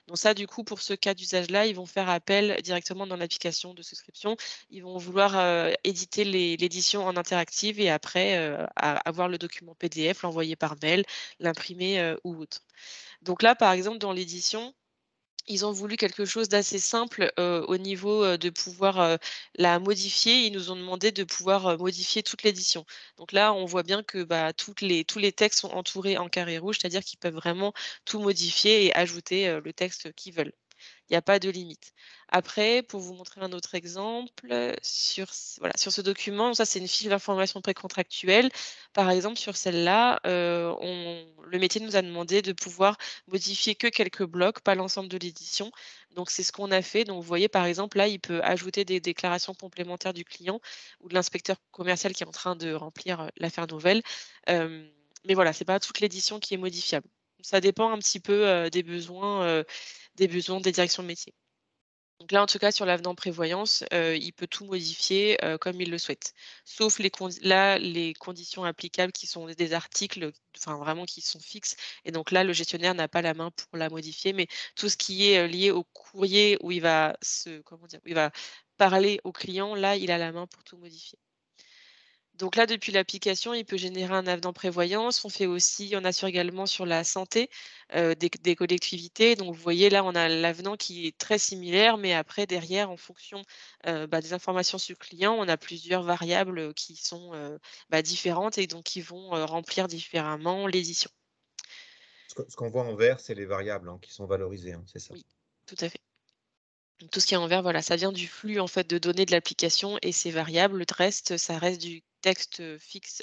Donc ça, du coup, pour ce cas d'usage-là, ils vont faire appel directement dans l'application de souscription. Ils vont vouloir euh, éditer l'édition en interactive et après euh, avoir le document PDF, l'envoyer par mail, l'imprimer euh, ou autre. Donc là, par exemple, dans l'édition, ils ont voulu quelque chose d'assez simple au niveau de pouvoir la modifier. Ils nous ont demandé de pouvoir modifier toute l'édition. Donc là, on voit bien que bah, tous les textes sont entourés en carré rouge, c'est-à-dire qu'ils peuvent vraiment tout modifier et ajouter le texte qu'ils veulent. Il n'y a pas de limite. Après, pour vous montrer un autre exemple, euh, sur, voilà, sur ce document, ça c'est une fiche d'information précontractuelle. Par exemple, sur celle-là, euh, le métier nous a demandé de pouvoir modifier que quelques blocs, pas l'ensemble de l'édition. Donc c'est ce qu'on a fait. Donc vous voyez par exemple là, il peut ajouter des déclarations complémentaires du client ou de l'inspecteur commercial qui est en train de remplir euh, l'affaire nouvelle. mais voilà, n'est pas toute l'édition qui est modifiable. Ça dépend un petit peu des besoins des besoins des directions de métier. Donc là, en tout cas, sur l'avenant prévoyance, euh, il peut tout modifier euh, comme il le souhaite, sauf les, là, les conditions applicables qui sont des articles, enfin vraiment qui sont fixes. Et donc là, le gestionnaire n'a pas la main pour la modifier, mais tout ce qui est euh, lié au courrier où il va se, comment dire, où il va parler au client, là, il a la main pour tout modifier. Donc là, depuis l'application, il peut générer un avenant prévoyance. On fait aussi, on assure également sur la santé euh, des, collectivités. Donc vous voyez là, on a l'avenant qui est très similaire, mais après derrière, en fonction euh, bah, des informations sur le client, on a plusieurs variables euh, qui sont bah, différentes et donc qui vont remplir différemment l'édition. Ce qu'on voit en vert, c'est les variables hein, qui sont valorisées, hein, c'est ça Oui, tout à fait. Tout ce qui est en vert, voilà, ça vient du flux en fait de données de l'application et ces variables, le reste, ça reste du texte fixe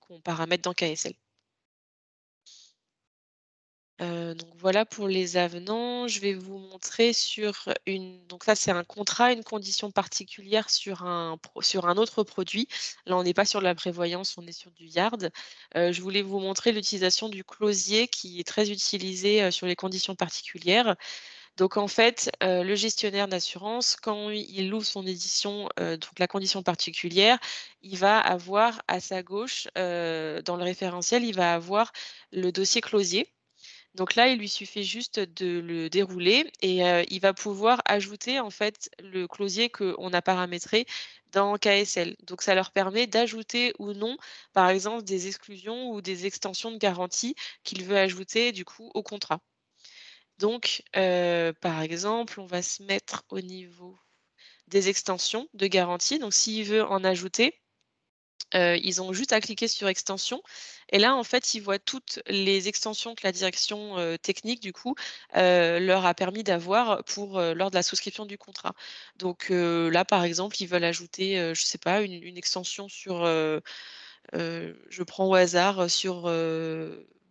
qu'on paramètre dans KSL. donc voilà pour les avenants. Je vais vous montrer sur une. Donc ça, c'est un contrat, une condition particulière sur un, sur un autre produit. Là, on n'est pas sur de la prévoyance, on est sur du yard. je voulais vous montrer l'utilisation du closier qui est très utilisé sur les conditions particulières. Donc en fait, euh, le gestionnaire d'assurance, quand il ouvre son édition, euh, donc la condition particulière, il va avoir à sa gauche, euh, dans le référentiel, il va avoir le dossier closier. Donc là, il lui suffit juste de le dérouler et il va pouvoir ajouter en fait le closier qu'on a paramétré dans KSL. Donc ça leur permet d'ajouter ou non, par exemple, des exclusions ou des extensions de garantie qu'il veut ajouter du coup au contrat. Donc, euh, par exemple, on va se mettre au niveau des extensions de garantie. Donc, s'il veut en ajouter, euh, ils ont juste à cliquer sur extension. Et là, en fait, ils voient toutes les extensions que la direction euh, technique, du coup, leur a permis d'avoir pour lors de la souscription du contrat. Donc là, par exemple, ils veulent ajouter, je ne sais pas, une, extension sur, je prends au hasard, sur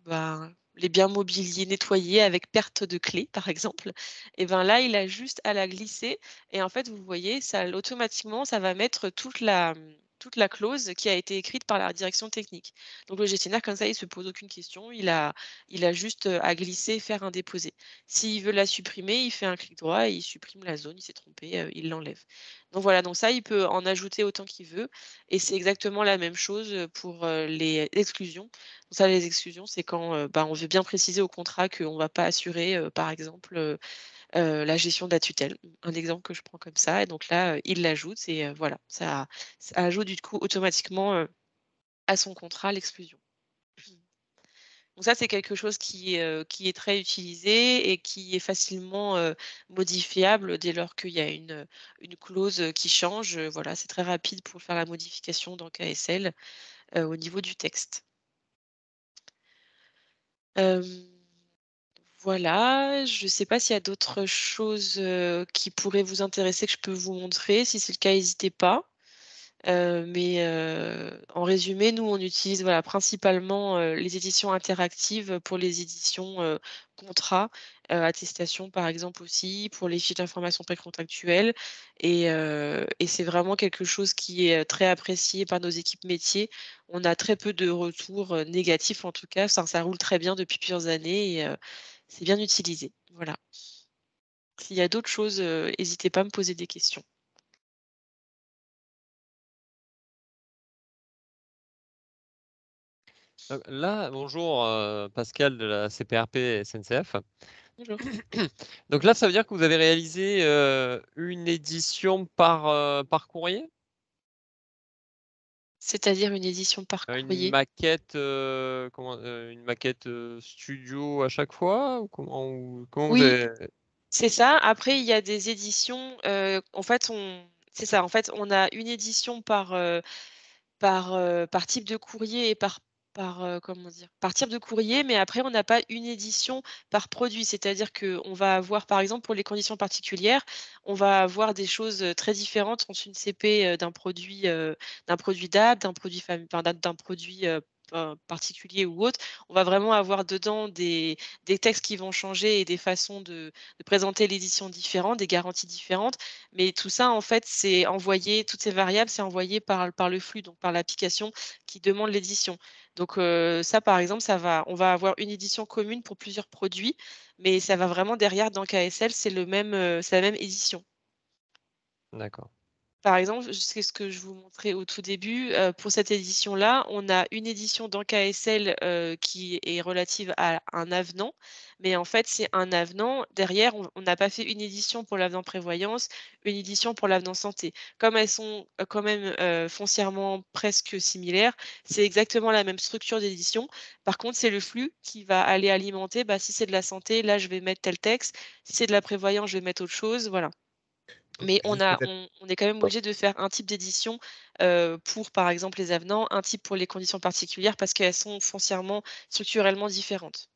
ben, les biens mobiliers nettoyés avec perte de clé, par exemple, et ben là, il a juste à la glisser. Et en fait, vous voyez, ça, automatiquement, ça va mettre toute la, toute la clause qui a été écrite par la direction technique. Donc le gestionnaire, comme ça, il ne se pose aucune question, il a, il a juste euh, à glisser, faire un déposé. S'il veut la supprimer, il fait un clic droit et il supprime la zone, il s'est trompé, euh, il l'enlève. Donc voilà, donc ça, il peut en ajouter autant qu'il veut. Et c'est exactement la même chose pour euh, les exclusions. Donc ça, les exclusions, c'est quand bah, on veut bien préciser au contrat qu'on ne va pas assurer, par exemple, euh, la gestion de la tutelle. Un exemple que je prends comme ça. Et donc là, euh, il l'ajoute et euh, voilà, ça, ajoute du coup automatiquement à son contrat l'exclusion. Mmh. Donc ça, c'est quelque chose qui, qui, est très utilisé et qui est facilement modifiable dès lors qu'il y a une, clause qui change. Voilà, c'est très rapide pour faire la modification dans KSL au niveau du texte. Voilà, je ne sais pas s'il y a d'autres choses qui pourraient vous intéresser que je peux vous montrer. Si c'est le cas, n'hésitez pas. mais en résumé, nous, on utilise voilà, principalement les éditions interactives pour les éditions contrats, attestation par exemple aussi, pour les fiches d'information précontractuelles. Et, et c'est vraiment quelque chose qui est très apprécié par nos équipes métiers. On a très peu de retours négatifs en tout cas. Ça, roule très bien depuis plusieurs années c'est bien utilisé. Voilà. S'il y a d'autres choses, euh, n'hésitez pas à me poser des questions. Euh, là, bonjour euh, Pascal de la CPRP SNCF. Bonjour. Donc là, ça veut dire que vous avez réalisé une édition par, par courrier c'est-à-dire une édition par euh, courrier. Euh, euh, une maquette, une maquette studio à chaque fois comment, c'est ça. Après, il y a des éditions. en fait, on, c'est ça. En fait, on a une édition par par par type de courrier et par par euh, comment dire de courrier, mais après on n'a pas une édition par produit. C'est-à-dire qu'on va avoir, par exemple, pour les conditions particulières, on va avoir des choses euh, très différentes entre une CP euh, d'un produit d'un produit date d'un produit d'un produit particulier ou autre, on va vraiment avoir dedans des, textes qui vont changer et des façons de, présenter l'édition différente, des garanties différentes. Mais tout ça, en fait, c'est envoyé, toutes ces variables, c'est envoyé par, le flux, donc par l'application qui demande l'édition. Donc euh, ça, par exemple, ça va, on va avoir une édition commune pour plusieurs produits, mais ça va vraiment derrière dans KSL, c'est euh, c'est la même édition. D'accord. Par exemple, c'est ce que je vous montrais au tout début. Euh, pour cette édition-là, on a une édition dans KSL euh, qui est relative à un avenant, mais en fait, c'est un avenant. Derrière, on n'a pas fait une édition pour l'avenant prévoyance, une édition pour l'avenant santé. Comme elles sont euh, quand même foncièrement presque similaires, c'est exactement la même structure d'édition. Par contre, c'est le flux qui va aller alimenter. Bah, si c'est de la santé, là, je vais mettre tel texte. Si c'est de la prévoyance, je vais mettre autre chose. Voilà mais on, a, on, est quand même obligé de faire un type d'édition euh, pour, par exemple, les avenants, un type pour les conditions particulières, parce qu'elles sont foncièrement, structurellement différentes.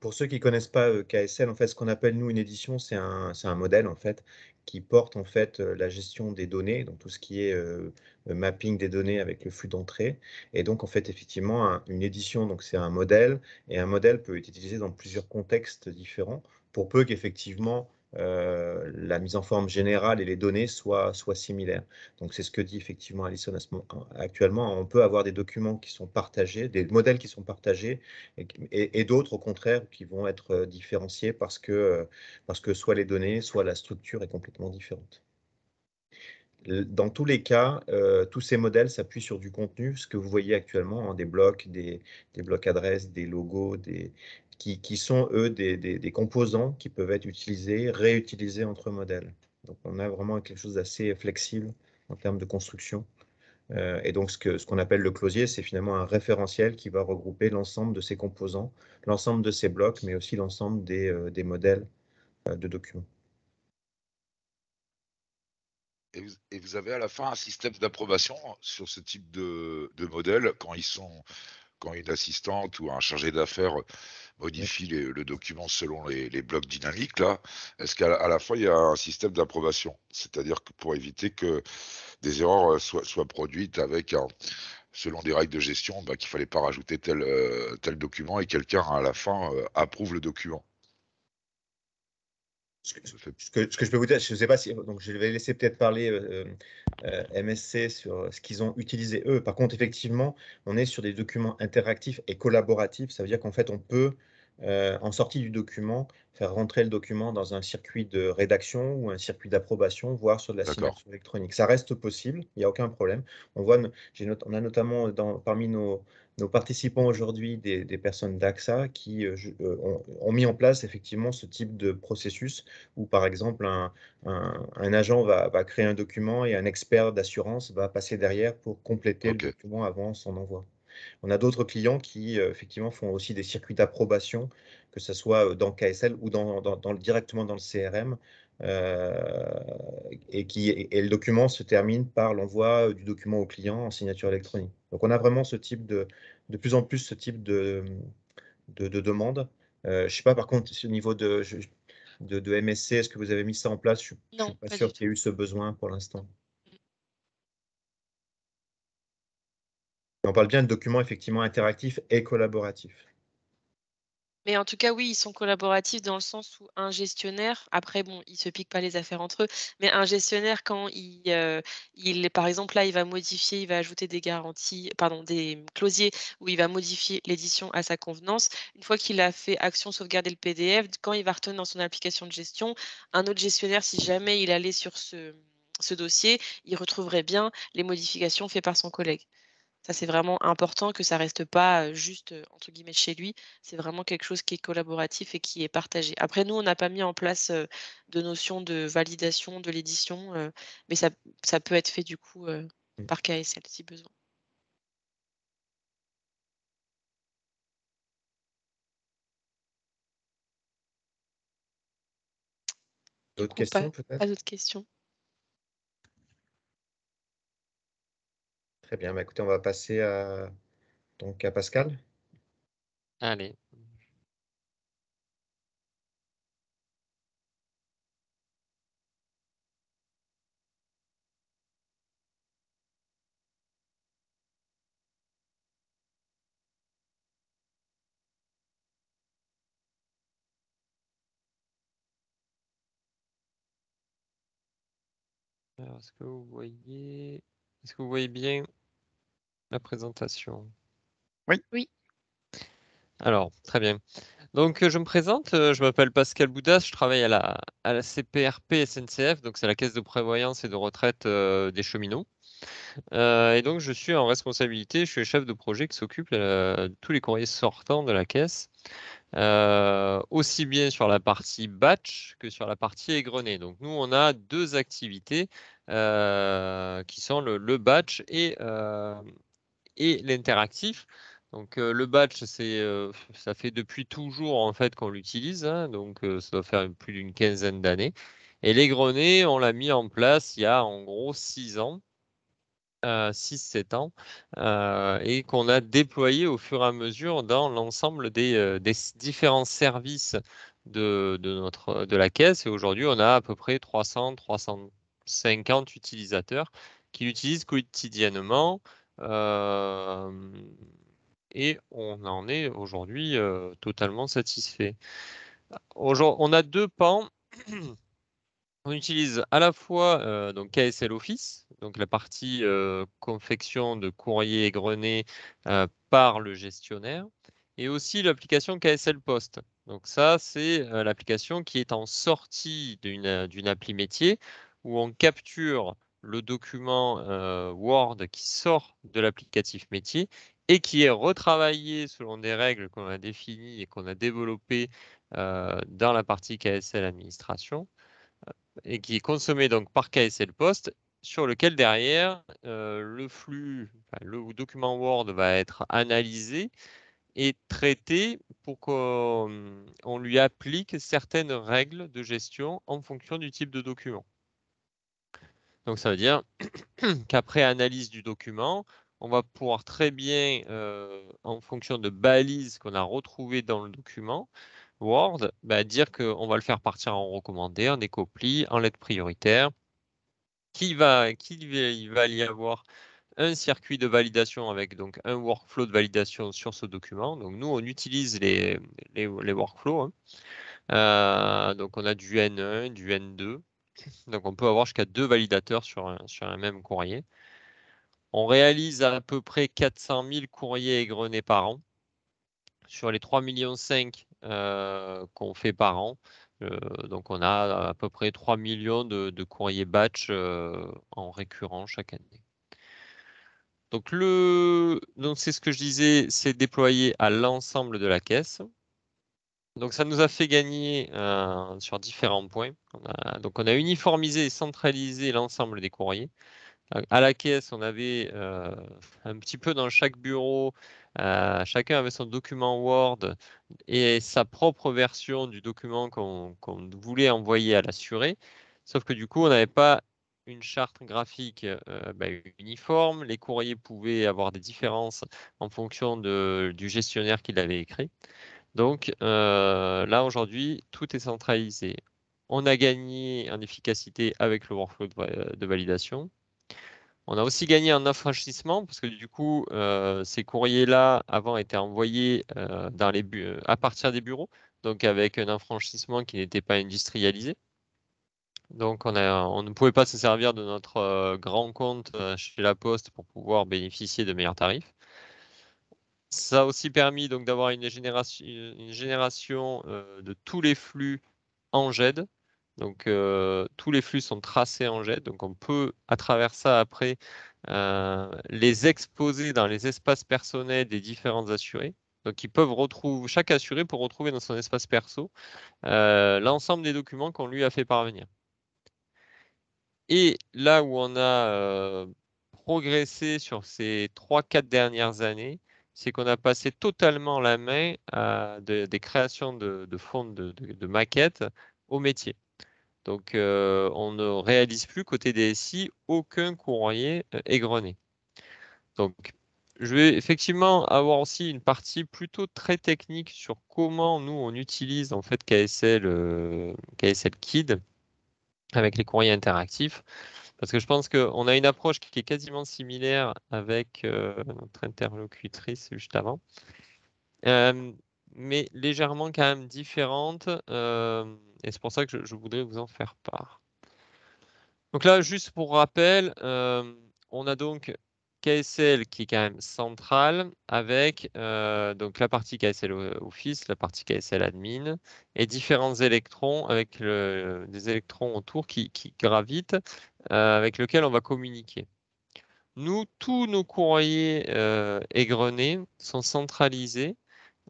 Pour ceux qui ne connaissent pas euh, KSL, en fait, ce qu'on appelle nous une édition, c'est un, un, modèle en fait qui porte en fait euh, la gestion des données, donc tout ce qui est euh, mapping des données avec le flux d'entrée. Et donc en fait effectivement une édition, donc c'est un modèle et un modèle peut être utilisé dans plusieurs contextes différents pour peu qu'effectivement euh, la mise en forme générale et les données soient, similaires. Donc c'est ce que dit effectivement Alison actuellement. On peut avoir des documents qui sont partagés, des modèles qui sont partagés et, d'autres au contraire qui vont être euh, différenciés parce que, euh, parce que soit les données, soit la structure est complètement différente dans tous les cas, tous ces modèles s'appuient sur du contenu, ce que vous voyez actuellement, en hein, des blocs, des, blocs adresses, des logos, des, qui, sont, eux, des, composants qui peuvent être utilisés, réutilisés entre modèles. Donc, on a vraiment quelque chose d'assez flexible en termes de construction. Euh, et donc, ce qu'on appelle le closier, c'est finalement un référentiel qui va regrouper l'ensemble de ces composants, l'ensemble de ces blocs, mais aussi l'ensemble des, euh, modèles euh, de documents. Et vous, avez à la fin un système d'approbation sur ce type de, de modèles quand ils sont quand une assistante ou un chargé d'affaires euh, modifie le document selon les, blocs dynamiques, là, est-ce qu'à la, fois fin, il y a un système d'approbation C'est-à-dire que pour éviter que des erreurs euh, soient, produites avec selon des règles de gestion, bah, qu'il ne fallait pas rajouter tel, euh, tel document et quelqu'un, à la fin, approuve le document ce que, je peux vous dire, je ne sais pas si. Donc, je vais laisser peut-être parler euh, euh, euh, MSC sur ce qu'ils ont utilisé eux. Par contre, effectivement, on est sur des documents interactifs et collaboratifs. Ça veut dire qu'en fait, on peut, en sortie du document, faire rentrer le document dans un circuit de rédaction ou un circuit d'approbation, voire sur de la signature électronique. Ça reste possible, il n'y a aucun problème. On, voit, on a notamment parmi nos, nos participants aujourd'hui, des, personnes d'AXA, qui euh, euh, ont, mis en place effectivement ce type de processus où, par exemple, un, agent va, créer un document et un expert d'assurance va passer derrière pour compléter le document avant son envoi. On a d'autres clients qui, euh, effectivement, font aussi des circuits d'approbation, que ce soit dans KSL ou directement dans le CRM, et, qui, et le document se termine par l'envoi du document au client en signature électronique. Donc on a vraiment ce type de, de plus en plus ce type de, de, demande. Euh, je sais pas par contre au niveau de, MSC, est-ce que vous avez mis ça en place Je ne suis pas, pas sûr qu'il y ait eu ce besoin pour l'instant. Mm. On parle bien de documents effectivement interactifs et collaboratifs. Mais en tout cas, oui, ils sont collaboratifs dans le sens où un gestionnaire, après, bon, ils se piquent pas les affaires entre eux, mais un gestionnaire, quand il, euh, il par exemple, là, il va modifier, il va ajouter des garanties, pardon, des closiers, où il va modifier l'édition à sa convenance, une fois qu'il a fait action sauvegarder le PDF, quand il va retourner dans son application de gestion, un autre gestionnaire, si jamais il allait sur ce, ce dossier, il retrouverait bien les modifications faites par son collègue. Ça, c'est vraiment important que ça reste pas juste, entre guillemets, chez lui. C'est vraiment quelque chose qui est collaboratif et qui est partagé. Après, nous, on n'a pas mis en place de notion de validation de l'édition, mais ça, ça, peut être fait du coup mmh. par KSL si besoin. D'autres questions peut-être Pas d'autres questions. Eh bien. Bah, écoutez, on va passer à, donc, à Pascal. Allez. Est-ce que vous voyez, est-ce que vous voyez bien la présentation. Oui. Oui. Alors, très bien. Donc, euh, je me présente, euh, je m'appelle Pascal Boudas, je travaille à la, la CPRP SNCF, donc c'est la caisse de prévoyance et de retraite euh, des cheminots. et donc, je suis en responsabilité, je suis chef de projet qui s'occupe de tous les courriers sortants de la caisse, aussi bien sur la partie batch que sur la partie égrenée. Donc, nous, on a deux activités qui sont le, le batch et et l'interactif. Donc euh, le batch, c'est, euh, ça fait depuis toujours en fait qu'on l'utilise, hein, donc euh, ça doit faire plus d'une quinzaine d'années. Et les grenets, on l'a mis en place il y a en gros 6 ans, 6-7 ans, et qu'on a déployé au fur et à mesure dans l'ensemble des, différents services de, notre, de la caisse. Et aujourd'hui, on a à peu près 300-350 utilisateurs qui l'utilisent quotidiennement. Euh, et on en est aujourd'hui euh, totalement satisfait. On a deux pans. On utilise à la fois euh, donc KSL Office, donc la partie confection de courrier et par le gestionnaire, et aussi l'application KSL Post. Donc ça, c'est l'application qui est en sortie d'une appli métier où on capture le document euh, Word qui sort de l'applicatif métier et qui est retravaillé selon des règles qu'on a définies et qu'on a développées euh, dans la partie KSL administration euh, et qui est consommé donc par KSL Post sur lequel derrière le flux, le document Word va être analysé et traité pour qu'on lui applique certaines règles de gestion en fonction du type de document. Donc ça veut dire qu'après analyse du document, on va pouvoir très bien, euh, en fonction de balises qu'on a retrouvées dans le document Word, bah, dire qu'on va le faire partir en recommandé, en écopli, en lettre prioritaire, qu'il va, il va y avoir un circuit de validation avec donc un workflow de validation sur ce document. Donc nous, on utilise les, les, workflows. Hein. Euh, donc on a du N1, du N2. Donc on peut avoir jusqu'à deux validateurs sur un, même courrier. On réalise à peu près 400 000 courriers égrenés par an. Sur les 3,5 millions euh, qu'on fait par an, euh, donc on a à peu près 3 millions de, courriers batch euh, en récurrent chaque année. donc c'est ce que je disais, c'est déployé à l'ensemble de la caisse. Donc ça nous a fait gagner euh, sur différents points. donc on a uniformisé et centralisé l'ensemble des courriers. À la caisse, on avait euh, un petit peu dans chaque bureau, euh, chacun avait son document Word et sa propre version du document qu'on voulait envoyer à l'assuré. Sauf que du coup, on n'avait pas une charte graphique ben, uniforme. Les courriers pouvaient avoir des différences en fonction du gestionnaire qui l'avait écrit. Donc euh, là, aujourd'hui, tout est centralisé. On a gagné en efficacité avec le workflow de, euh, validation. On a aussi gagné en affranchissement parce que du coup, euh, ces courriers-là, avant, étaient envoyés à partir des bureaux, donc avec un affranchissement qui n'était pas industrialisé. Donc on, ne pouvait pas se servir de notre grand compte chez La Poste pour pouvoir bénéficier de meilleurs tarifs. Ça a aussi permis d'avoir une génération, euh, de tous les flux en GED. Donc euh, tous les flux sont tracés en GED, donc on peut à travers ça après euh, les exposer dans les espaces personnels des différents assurés. Donc peuvent retrouver, chaque assuré peut retrouver dans son espace perso l'ensemble des documents qu'on lui a fait parvenir. Et là où on a progressé sur ces 3-4 dernières années, c'est qu'on a passé totalement la main à des créations de, fonds de, maquettes au métier. Donc, euh, on ne réalise plus côté DSI aucun courrier euh, égrené. Donc, je vais effectivement avoir aussi une partie plutôt très technique sur comment nous on utilise en fait KSL, euh, KSL Kid avec les courriers interactifs. Parce que je pense qu'on a une approche qui est quasiment similaire avec euh, notre interlocutrice juste avant, euh, mais légèrement quand même différente. Euh, et c'est pour ça que je, voudrais vous en faire part. Donc là, juste pour rappel, on a donc KSL qui est quand même centrale avec euh, donc la partie KSL Office, la partie KSL Admin et différents électrons avec des électrons autour qui, gravitent euh, avec lesquels on va communiquer. Nous, tous nos courriers euh, égrenés sont centralisés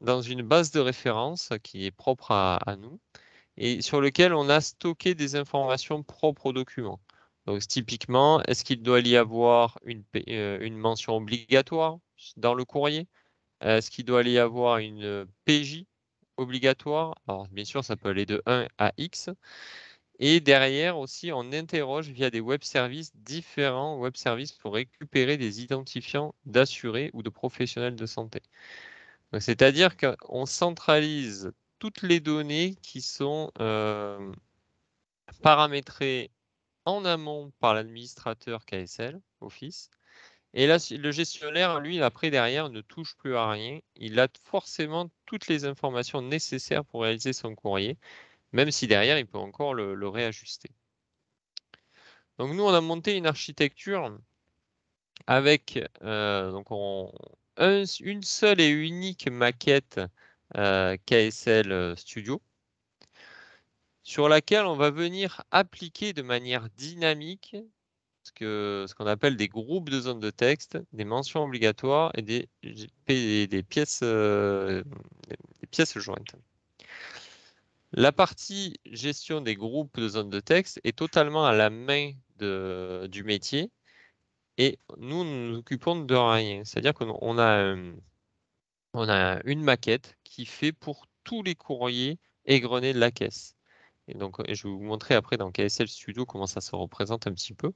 dans une base de référence qui est propre à, nous et sur lequel on a stocké des informations propres aux documents. Donc typiquement, est-ce qu'il doit y avoir euh, une, mention obligatoire dans le courrier Est-ce qu'il doit y avoir une PJ obligatoire Alors bien sûr, ça peut aller de 1 à X. Et derrière aussi, on interroge via des web services, différents web services pour récupérer des identifiants d'assurés ou de professionnels de santé. C'est-à-dire qu'on centralise toutes les données qui sont euh, paramétrées en amont par l'administrateur KSL, Office. Et là, le gestionnaire, lui, après, derrière, ne touche plus à rien. Il a forcément toutes les informations nécessaires pour réaliser son courrier, même si derrière, il peut encore le, réajuster. Donc nous, on a monté une architecture avec euh, donc une seule et unique maquette euh, KSL euh, Studio sur laquelle on va venir appliquer de manière dynamique ce qu'on appelle des groupes de zones de texte, des mentions obligatoires et euh, des, pièces, jointes. La partie gestion des groupes de zones de texte est totalement à la main du métier et nous, nous nous occupons de rien. C'est-à-dire qu'on euh, a, une maquette qui fait pour tous les courriers égrenés de la caisse. Euh, je vais vous montrer après dans KSL Studio comment ça se représente un petit peu.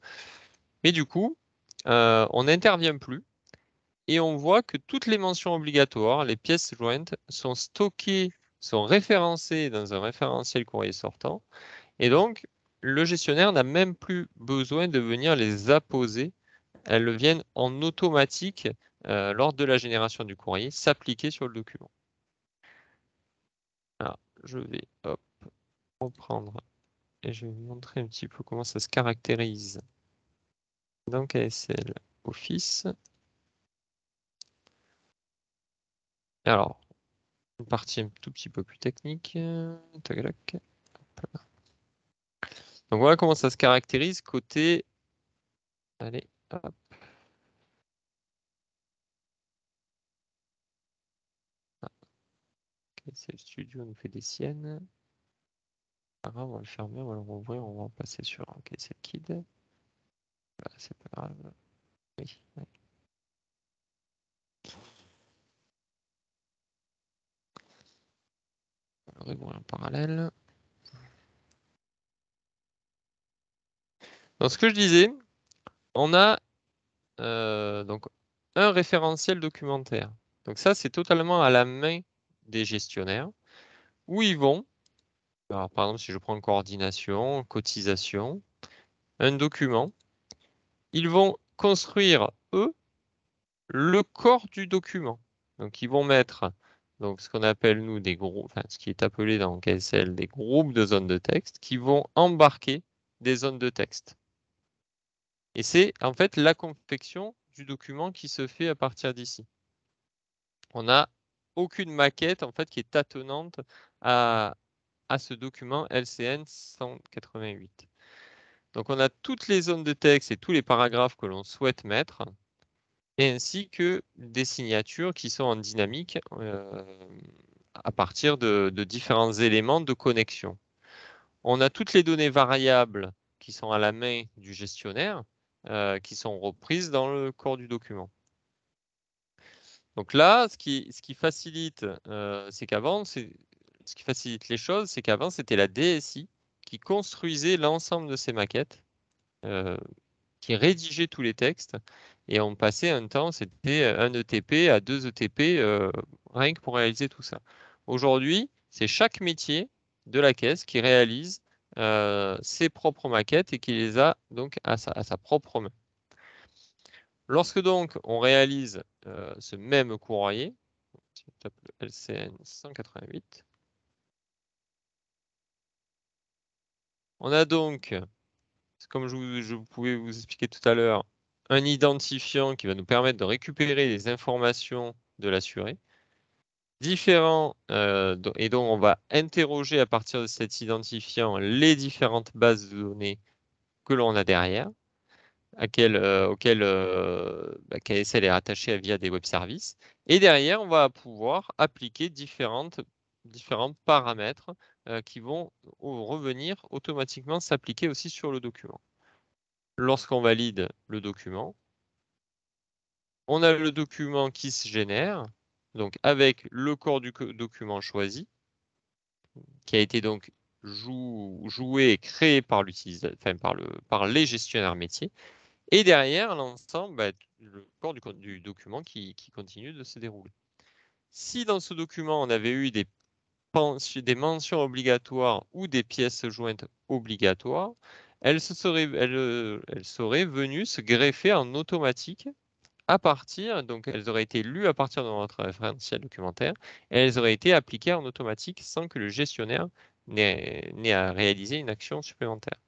Mais du coup, euh, on n'intervient plus et on voit que toutes les mentions obligatoires, les pièces jointes, sont stockées, sont référencées dans un référentiel courrier sortant. Et donc, le gestionnaire n'a même plus besoin de venir les apposer. Elles viennent en automatique euh, lors de la génération du courrier s'appliquer sur le document. Alors, je vais hop, prendre et je vais vous montrer un petit peu comment ça se caractérise. Donc ASL Office. Alors, une partie un tout petit peu plus technique. Donc voilà comment ça se caractérise côté. Allez, hop. Ah. le studio, nous fait des siennes pas on va le fermer, on va le rouvrir, on va passer sur OK, c'est kid. c'est pas grave. Oui. On va rouvrir en parallèle. Dans ce que je disais, on a euh, donc un référentiel documentaire. Donc ça, c'est totalement à la main des gestionnaires, où ils vont par exemple, si je prends coordination, cotisation, un document, ils vont construire, eux, le corps du document. Donc, ils vont mettre donc, ce qu'on appelle, nous, des groupes, enfin, ce qui est appelé dans KSL des groupes de zones de texte qui vont embarquer des zones de texte. Et c'est, en fait, la confection du document qui se fait à partir d'ici. On n'a aucune maquette, en fait, qui est attenante à, à ce document LCN 188. Donc on a toutes les zones de texte et tous les paragraphes que l'on souhaite mettre, et ainsi que des signatures qui sont en dynamique euh, à partir de, différents éléments de connexion. On a toutes les données variables qui sont à la main du gestionnaire, euh, qui sont reprises dans le corps du document. Donc là, ce qui, facilite, euh, c'est qu'avant, c'est ce qui facilite les choses, c'est qu'avant, c'était la DSI qui construisait l'ensemble de ces maquettes, euh, qui rédigeait tous les textes, et on passait un temps, c'était euh, un ETP à deux ETP, euh, rien que pour réaliser tout ça. Aujourd'hui, c'est chaque métier de la caisse qui réalise ses propres maquettes et qui les a donc à sa, propre main. Lorsque donc on réalise ce même courrier, LCN 188, On a donc, comme je, pouvais vous expliquer tout à l'heure, un identifiant qui va nous permettre de récupérer les informations de l'assuré, différents, euh, et donc on va interroger à partir de cet identifiant les différentes bases de données que l'on a derrière, auxquelles quel, KSL euh, euh, bah, est rattaché via des web services. Et derrière, on va pouvoir appliquer différentes différents paramètres euh, qui vont revenir automatiquement s'appliquer aussi sur le document. Lorsqu'on valide le document, on a le document qui se génère, donc avec le corps du document choisi, qui a été donc joué et créé par, par, le, par les gestionnaires métiers, et derrière l'ensemble, bah, le corps du, document qui continue de se dérouler. Si dans ce document, on avait eu des des mentions obligatoires ou des pièces jointes obligatoires, elles, seraient, venues se greffer en automatique à partir, donc elles auraient été lues à partir de notre référentiel documentaire, et elles auraient été appliquées en automatique sans que le gestionnaire n'ait à réaliser une action supplémentaire.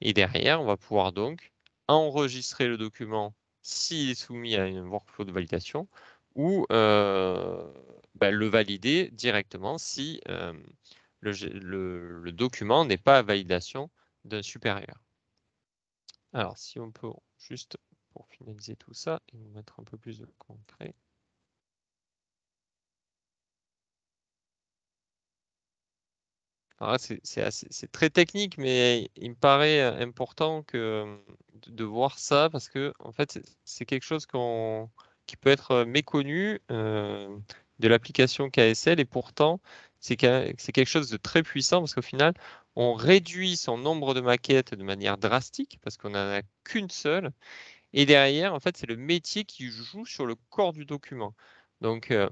Et derrière, on va pouvoir donc enregistrer le document s'il est soumis à un workflow de validation ou euh, bah, le valider directement si le, document n'est pas à validation d'un supérieur. Alors, si on peut juste pour finaliser tout ça et nous mettre un peu plus de concret. Ah, c'est très technique, mais il me paraît important de, voir ça parce que en fait, c'est quelque chose qui peut être méconnu de l'application KSL et pourtant c'est quelque chose de très puissant parce qu'au final on réduit son nombre de maquettes de manière drastique parce qu'on n'en a qu'une seule et derrière en fait c'est le métier qui joue sur le corps du document. Donc euh,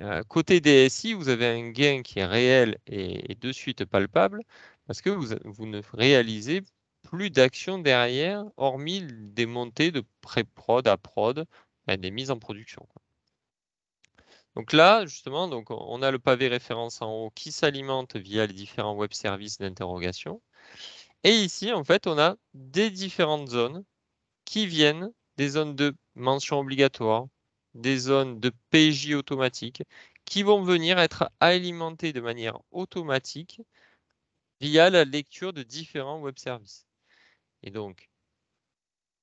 euh, côté DSI vous avez un gain qui est réel et, de suite palpable parce que vous, ne réalisez plus d'action derrière hormis des montées de pré-prod à prod, ben, des mises en production. Donc là, justement, donc on a le pavé référence en haut qui s'alimente via les différents web services d'interrogation. Et ici, en fait, on a des différentes zones qui viennent des zones de mention obligatoire, des zones de PJ automatique, qui vont venir être alimentées de manière automatique via la lecture de différents web services. Et donc,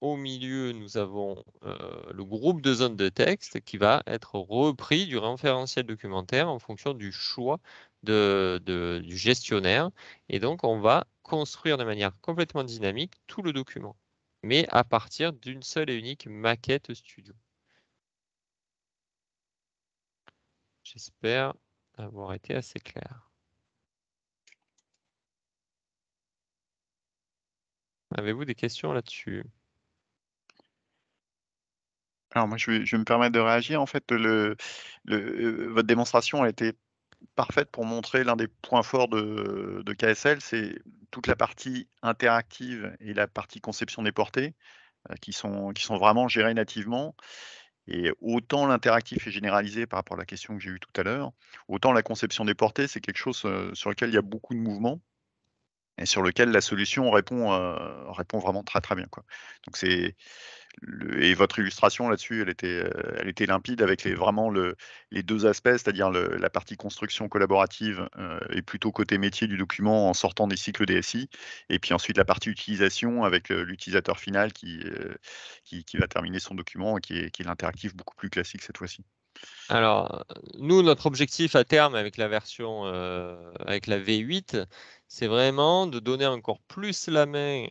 au milieu, nous avons euh, le groupe de zones de texte qui va être repris du référentiel documentaire en fonction du choix du gestionnaire. Et donc, on va construire de manière complètement dynamique tout le document, mais à partir d'une seule et unique maquette studio. J'espère avoir été assez clair. Avez-vous des questions là-dessus alors moi, je vais, me permettre de réagir. En fait, le, votre démonstration a été parfaite pour montrer l'un des points forts de, KSL, c'est toute la partie interactive et la partie conception des portées euh, qui, sont, qui sont vraiment gérées nativement. Et autant l'interactif est généralisé par rapport à la question que j'ai eue tout à l'heure, autant la conception des portées, c'est quelque chose euh, sur lequel il y a beaucoup de mouvements et sur lequel la solution répond, euh, répond vraiment très très bien. Quoi. Donc c'est et votre illustration là-dessus, elle était, euh, elle était limpide avec les, vraiment le, les deux aspects, c'est-à-dire la partie construction collaborative euh, et plutôt côté métier du document en sortant des cycles DSI, et puis ensuite la partie utilisation avec euh, l'utilisateur final qui, qui, va terminer son document et qui est, qui l'interactif beaucoup plus classique cette fois-ci. Alors, nous, notre objectif à terme avec la version, avec la V8, c'est vraiment de donner encore plus la main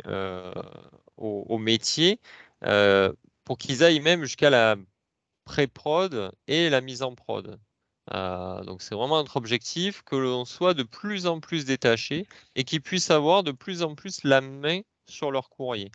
au, au, métier euh, pour qu'ils aillent même jusqu'à la pré-prod et la mise en prod. Euh, donc c'est vraiment notre objectif que l'on soit de plus en plus détaché et qu'ils puissent avoir de plus en plus la main sur leur courrier.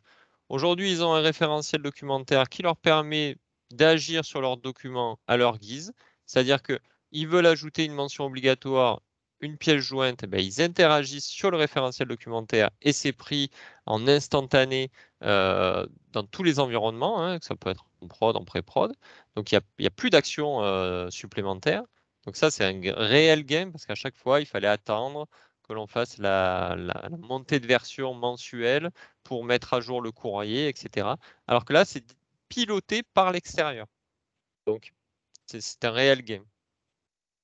Aujourd'hui, ils ont un référentiel documentaire qui leur permet d'agir sur leurs documents à leur guise, c'est-à-dire qu'ils veulent ajouter une mention obligatoire, une pièce jointe, ben, ils interagissent sur le référentiel documentaire et c'est pris en instantané euh, dans tous les environnements, hein, que ça peut être en prod, en pré-prod. Donc il n'y a, plus d'action supplémentaires. Euh, supplémentaire. Donc ça, c'est un réel game parce qu'à chaque fois, il fallait attendre que l'on fasse la, la, montée de version mensuelle pour mettre à jour le courrier, etc. Alors que là, c'est piloté par l'extérieur. Donc c'est un réel game.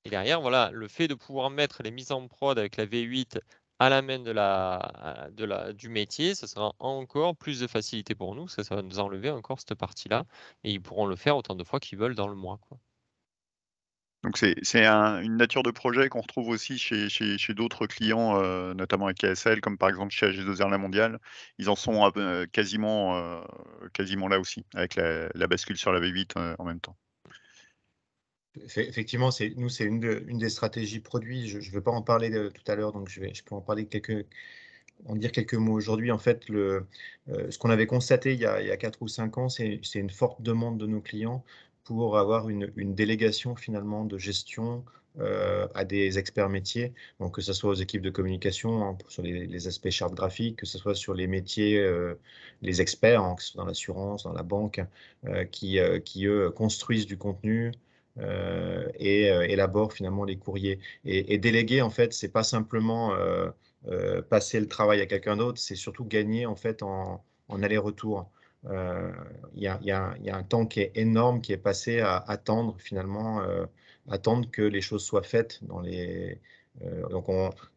Et derrière, voilà, le fait de pouvoir mettre les mises en prod avec la V8 à la main de la, de du métier, ça sera encore plus de facilité pour nous, ça, ça va nous enlever encore cette partie-là, et ils pourront le faire autant de fois qu'ils veulent dans le mois. Donc c'est une nature de projet qu'on retrouve aussi chez, chez, d'autres clients, euh, notamment avec KSL, comme par exemple chez AG2R La Mondiale. Ils en sont euh, quasiment, euh, quasiment là aussi, avec la bascule sur la V8 en même temps. Effectivement, nous, c'est une, des stratégies produits. Je ne vais pas en parler tout à l'heure, donc je, vais, peux en parler dire quelques mots aujourd'hui. En fait, euh, ce qu'on avait constaté il y, a, quatre 4 ou 5 ans, c'est une forte demande de nos clients pour avoir une, délégation finalement de gestion euh, à des experts métiers, que ce soit aux équipes de communication hein, sur les, aspects chartes graphiques, que ce soit sur les métiers, euh, les experts, hein, que ce soit dans l'assurance, dans la banque, qui, qui, eux construisent du contenu, euh, et euh, élabore finalement les courriers. Et, déléguer, en fait, c'est pas simplement euh, passer le travail à quelqu'un d'autre, c'est surtout gagner en fait en, aller-retour. Il y, a un temps qui est énorme qui est passé à attendre finalement, attendre que les choses soient faites dans les, euh, donc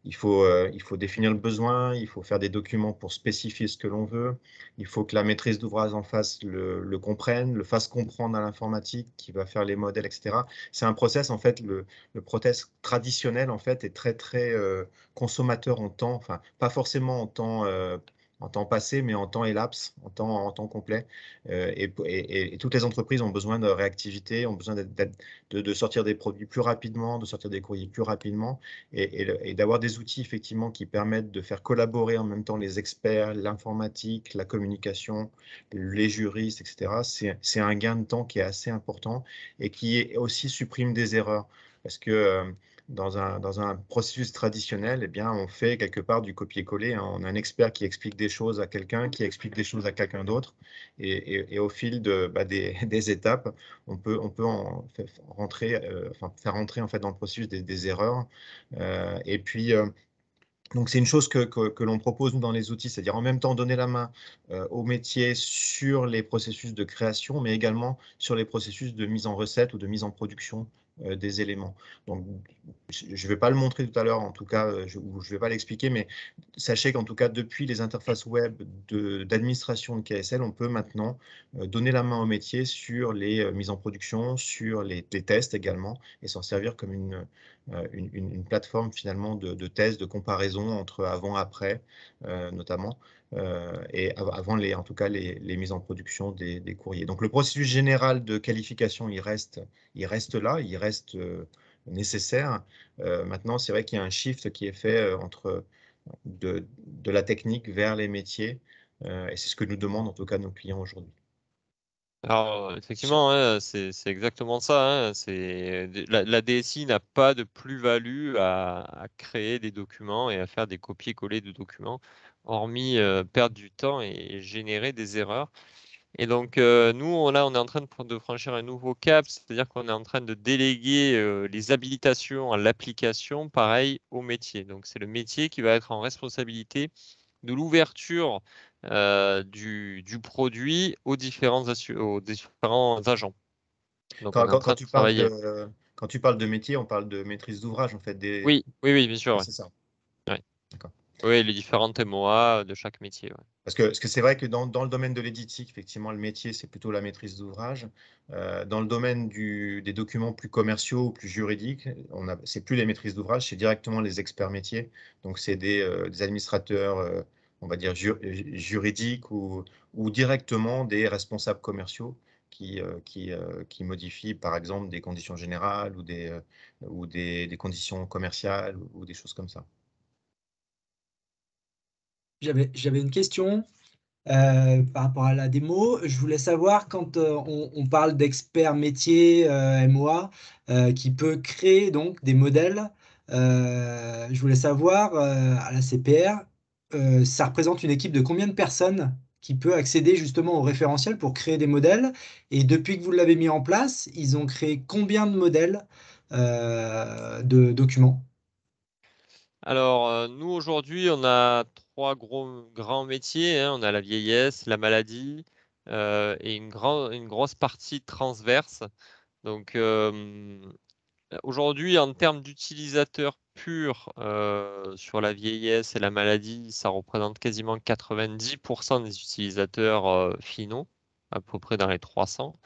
il, faut, euh, il faut définir le besoin, il faut faire des documents pour spécifier ce que l'on veut, il faut que la maîtrise d'ouvrage en face le, comprenne, le fasse comprendre à l'informatique qui va faire les modèles, etc. C'est un process, en fait, le, le process traditionnel, en fait, est très, très euh, consommateur en temps, enfin, pas forcément en temps en temps passé, mais en temps élapse, en temps, en temps complet. Euh, et, et, toutes les entreprises ont besoin de réactivité, ont besoin de, sortir des produits plus rapidement, de sortir des courriers plus rapidement, et, et d'avoir des outils effectivement qui permettent de faire collaborer en même temps les experts, l'informatique, la communication, les juristes, etc. C'est un gain de temps qui est assez important et qui est aussi supprime des erreurs. Parce que euh, dans un, processus traditionnel, eh bien, on fait quelque part du copier-coller. Hein. On a un expert qui explique des choses à quelqu'un, qui explique des choses à quelqu'un d'autre. Et, au fil bah, des, étapes, on peut, en faire rentrer euh, en fait, dans le processus des, erreurs. Euh, et puis, euh, donc c'est une chose que, l'on propose dans les outils, c'est-à-dire en même temps donner la main au métier sur les processus de création, mais également sur les processus de mise en recette ou de mise en production euh, des éléments. Donc, je ne vais pas le montrer tout à l'heure, en tout cas, euh, je ne vais pas l'expliquer, mais sachez qu'en tout cas, depuis les interfaces web d'administration de, KSL, on peut maintenant euh, donner la main au métier sur les mises en production, sur les, tests également, et s'en servir comme une, plateforme finalement de, tests, de comparaison entre avant-après, notamment, euh, et avant les, en tout cas les, mises en production des, courriers. Donc le processus général de qualification, il reste, il reste là, il reste euh, nécessaire. Euh, maintenant, c'est vrai qu'il y a un shift qui est fait entre de, la technique vers les métiers, et c'est ce que nous demandent en tout cas nos clients aujourd'hui. Alors, effectivement, c'est exactement ça. Hein. C'est la, DSI n'a pas de plus-value à, à, créer des documents et à faire des copier-coller de documents hormis euh, perdre du temps et générer des erreurs. Et donc, euh, nous, on, là, on est en train de, franchir un nouveau cap, c'est-à-dire qu'on est en train de déléguer euh, les habilitations à l'application, pareil, au métier. Donc, c'est le métier qui va être en responsabilité de l'ouverture du, produit aux différents, différents agents. Donc, quand, tu parles de, quand, tu parles de, métier, on parle de maîtrise d'ouvrage, en fait. Des... Oui, oui, oui, bien sûr. C'est ça. D'accord. Oui, les différentes MOA de chaque métier. Parce que c'est que vrai que dans, dans, le domaine de l'éditique, effectivement, le métier, c'est plutôt la maîtrise d'ouvrage. Euh, dans le domaine du, des documents plus commerciaux ou plus juridiques, ce n'est plus les maîtrises d'ouvrage, c'est directement les experts métiers. Donc, c'est des, euh, des, administrateurs, euh, on va dire, juridiques ou, ou, directement des responsables commerciaux qui, qui, qui, modifient, par exemple, des conditions générales ou des, ou des, des conditions commerciales ou des choses comme ça. J'avais une question euh, par rapport à la démo. Je voulais savoir quand euh, on, parle d'experts métier euh, MOA qui peut créer donc des modèles. je voulais savoir à la CPR, ça représente une équipe de combien de personnes qui peut accéder justement au référentiel pour créer des modèles. Et depuis que vous l'avez mis en place, ils ont créé combien de modèles de documents Alors, nous aujourd'hui, on a gros, grands métiers. Hein. On a la vieillesse, la maladie euh, et une, grande une grosse partie transverse. Donc euh, aujourd'hui, en termes d'utilisateurs purs euh, sur la vieillesse et la maladie, ça représente quasiment 90% des utilisateurs finaux, à peu près dans les 300.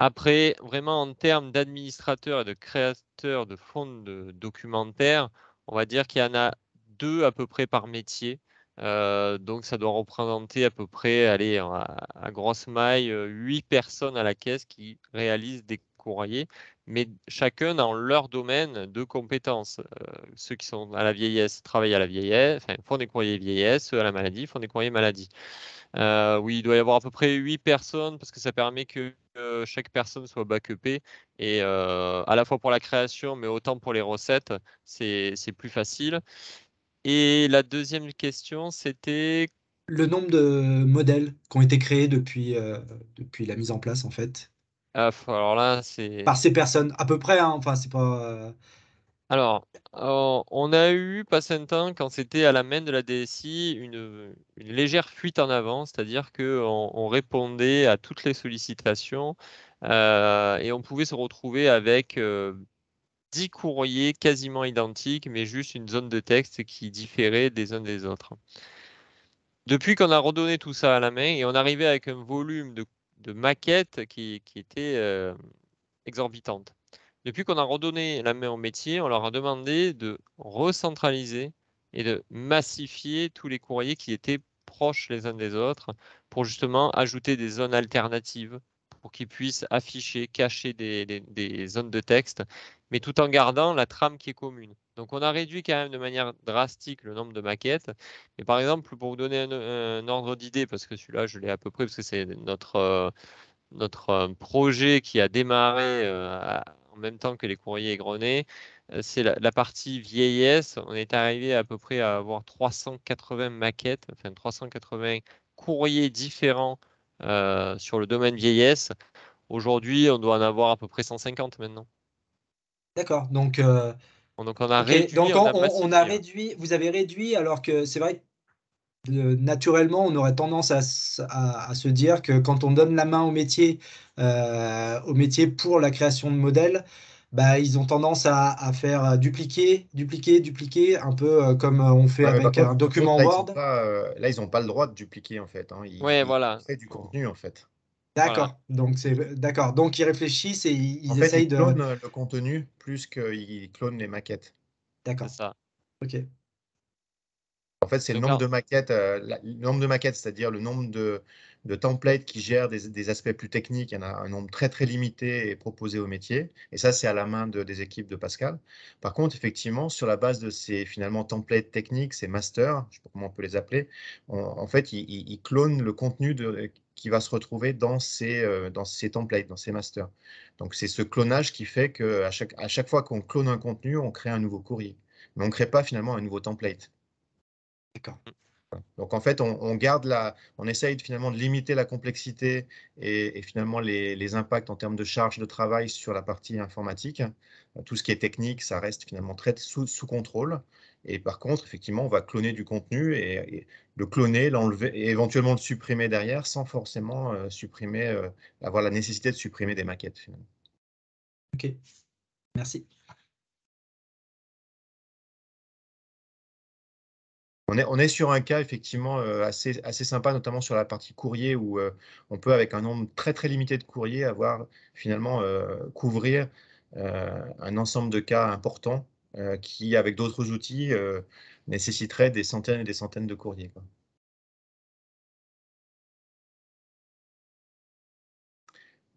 Après, vraiment en termes d'administrateurs et de créateurs de fonds de documentaires, on va dire qu'il y en a deux à peu près par métier. Euh, donc ça doit représenter à peu près, allez, à, grosse maille, euh, huit personnes à la caisse qui réalisent des courriers, mais chacun dans leur domaine de compétences. Euh, ceux qui sont à la vieillesse travaillent à la vieillesse, font des courriers vieillesse, à la maladie font des courriers maladie. oui, il doit y avoir à peu près huit personnes parce que ça permet que chaque personne soit backupée et à la fois pour la création mais autant pour les recettes, c'est plus facile. Et la deuxième question, c'était le nombre de modèles qui ont été créés depuis, euh, depuis la mise en place, en fait. Ah, alors là, c'est. Par ces personnes, à peu près, hein, enfin, c'est pas. Euh, alors, on a eu, pas un temps, quand c'était à la main de la DSI, une, légère fuite en avant, c'est-à-dire qu'on on répondait à toutes les sollicitations euh, et on pouvait se retrouver avec. 10 courriers quasiment identiques, mais juste une zone de texte qui différait des uns des autres. Depuis qu'on a redonné tout ça à la main et on arrivait avec un volume de, maquettes qui, était euh, exorbitante. Depuis qu'on a redonné la main au métier, on leur a demandé de recentraliser et de massifier tous les courriers qui étaient proches les uns des autres pour justement ajouter des zones alternatives qu'ils puissent afficher, cacher des, zones de texte, mais tout en gardant la trame qui est commune. Donc on a réduit quand même de manière drastique le nombre de maquettes. et par exemple, pour vous donner un, ordre d'idée, parce que celui-là, je l'ai à peu près, parce que c'est notre, euh, notre euh, projet qui a démarré euh, en même temps que les courriers égrenés, c'est la, partie vieillesse. On est arrivé à peu près à avoir 380 maquettes, enfin 380 courriers différents euh, sur le domaine vieillesse. Aujourd'hui, on doit en avoir à peu près 150 maintenant. D'accord. Donc, euh, on a réduit. Vous avez réduit alors que c'est vrai que euh, naturellement, on aurait tendance à, se dire que quand on donne la main au métier, au métier pour la création de modèles, bah, ils ont tendance à, à, faire dupliquer, dupliquer, dupliquer, un peu euh, comme euh, on fait avec un document Word. là, ils n'ont euh, pas le droit de dupliquer, en fait. Hein. Ils, ouais, voilà. du contenu, en fait. D'accord. Donc, c'est, d'accord. Donc, ils réfléchissent et ils, essaient de ils clonent le contenu plus qu'ils clonent les maquettes. D'accord. ça. OK. En fait, c'est le nombre, de maquettes, le nombre de maquettes, c'est-à-dire le nombre de, de templates qui gèrent des, aspects plus techniques. Il y en a un nombre très très limité et proposé au métier. Et ça, c'est à la main des équipes de Pascal. Par contre, effectivement, sur la base de ces finalement templates techniques, ces masters, je ne sais pas comment on peut les appeler, en fait, ils, clonent le contenu qui va se retrouver dans ces, euh, dans ces templates, dans ces masters. Donc, c'est ce clonage qui fait qu'à chaque, à chaque fois qu'on clone un contenu, on crée un nouveau courrier. Mais on ne crée pas finalement un nouveau template. D'accord. Donc en fait, on, garde la, on essaye finalement de limiter la complexité et, finalement les, impacts en termes de charge de travail sur la partie informatique. Euh, tout ce qui est technique, ça reste finalement très sous, sous contrôle. Et par contre, effectivement, on va cloner du contenu et, le cloner, l'enlever et éventuellement le supprimer derrière sans forcément euh, supprimer, euh, avoir la nécessité de supprimer des maquettes Ok, merci. On est, sur un cas effectivement euh, assez, sympa, notamment sur la partie courrier où euh, on peut, avec un nombre très très limité de courriers, avoir finalement euh, couvrir un ensemble de cas importants qui, avec d'autres outils, nécessiterait des centaines et des centaines de courriers.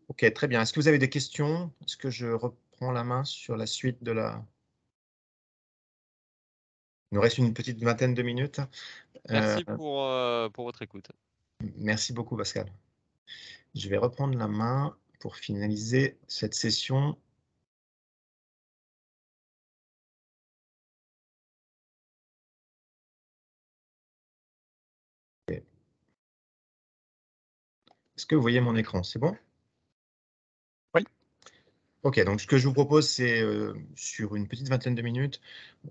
Ok, très bien. Est-ce que vous avez des questions Est-ce que je reprends la main sur la suite de la, il nous reste une petite vingtaine de minutes. Merci euh, euh, pour, votre écoute. Merci beaucoup, Pascal. Je vais reprendre la main pour finaliser cette session. Est-ce que vous voyez mon écran C'est bon Ok, donc ce que je vous propose, c'est euh, sur une petite vingtaine de minutes,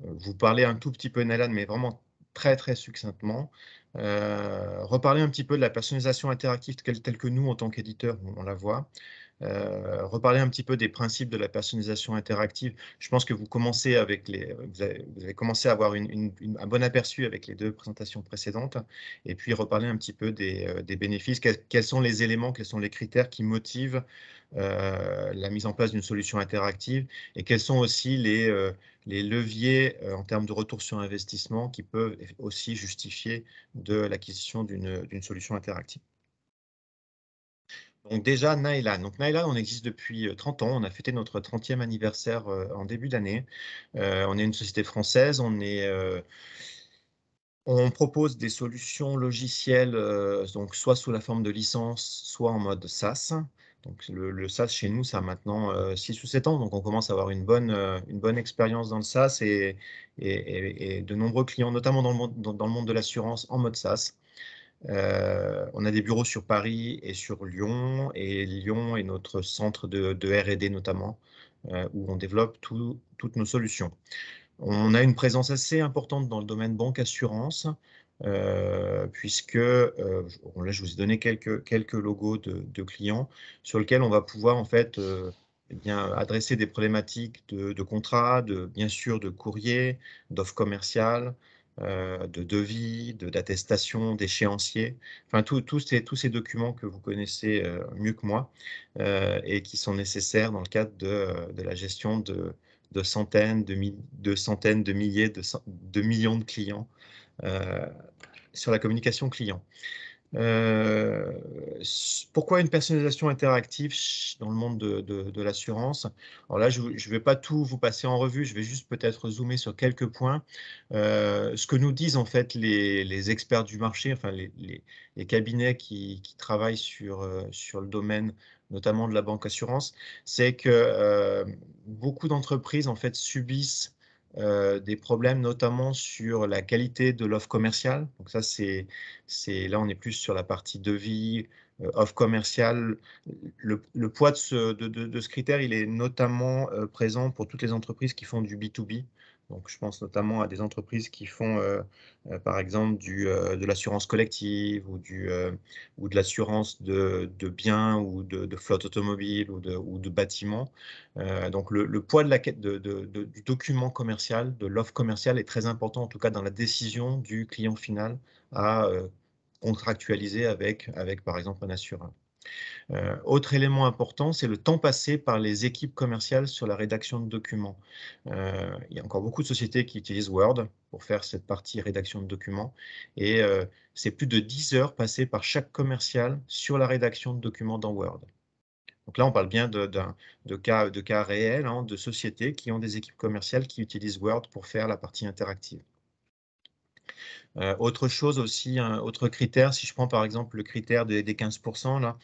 euh, vous parler un tout petit peu Nalan, mais vraiment très très succinctement. Euh, reparler un petit peu de la personnalisation interactive telle, que nous, en tant qu'éditeur, on, la voit. Euh, reparler un petit peu des principes de la personnalisation interactive. Je pense que vous commencez avec les, vous avez, commencé à avoir un bon aperçu avec les deux présentations précédentes, et puis reparler un petit peu des, euh, bénéfices. Quels, sont les éléments, quels sont les critères qui motivent euh, la mise en place d'une solution interactive, et quels sont aussi les, les leviers en termes de retour sur investissement qui peuvent aussi justifier de l'acquisition d'une solution interactive. Donc déjà, Naila. Donc Naila, on existe depuis 30 euh, ans. On a fêté notre 30e anniversaire euh, en début d'année. Euh, on est une société française. On est... on propose des solutions logicielles, donc soit sous la forme de licence, soit en mode SaaS. Donc le, SaaS chez nous, ça a maintenant 6 ou 7 ans, donc on commence à avoir une bonne, une bonne expérience dans le SaaS et, et, de nombreux clients, notamment dans le dans le monde de l'assurance, en mode SaaS. Euh, on a des bureaux sur Paris et sur Lyon, et Lyon est notre centre de, RD notamment, euh, où on développe toutes nos solutions. On a une présence assez importante dans le domaine banque-assurance, euh, puisque là, je vous ai donné quelques, logos de, clients sur lesquels on va pouvoir en fait eh bien, adresser des problématiques de, contrat, de, bien sûr de courrier, d'offres commerciales, euh, de devis, d'attestations, d'échéanciers, enfin tous ces, tous ces documents que vous connaissez euh, mieux que moi euh, et qui sont nécessaires dans le cadre de, la gestion de, centaines, de, centaines, de milliers, de, millions de clients sur la communication client. Euh, pourquoi une personnalisation interactive dans le monde de, l'assurance Alors là, je ne vais pas tout vous passer en revue, je vais juste peut-être zoomer sur quelques points. Euh, ce que nous disent en fait les, experts du marché, enfin les, cabinets qui, travaillent sur, euh, sur le domaine notamment de la banque assurance, c'est que beaucoup d'entreprises en fait subissent euh, des problèmes notamment sur la qualité de l'offre commerciale. Donc ça, c'est là on est plus sur la partie devis, euh, offre commerciale. Le, poids de ce, critère, il est notamment euh, présent pour toutes les entreprises qui font du B2B je pense notamment à des entreprises qui font, euh, euh, par exemple, euh, de l'assurance collective ou, ou de l'assurance de, biens ou de, de, flotte automobile ou de, bâtiments. donc, le, poids de la, de, du document commercial, de l'offre commerciale est très important, en tout cas dans la décision du client final à contractualiser avec, avec, par exemple, un assureur. Euh, autre élément important, c'est le temps passé par les équipes commerciales sur la rédaction de documents. Euh, il y a encore beaucoup de sociétés qui utilisent Word pour faire cette partie rédaction de documents. Et euh, c'est plus de 10 heures passées par chaque commercial sur la rédaction de documents dans Word. Donc là, on parle bien de, cas, de cas réels, hein, de sociétés qui ont des équipes commerciales qui utilisent Word pour faire la partie interactive. Euh, autre chose aussi, un autre critère, si je prends par exemple le critère des, 15%, là,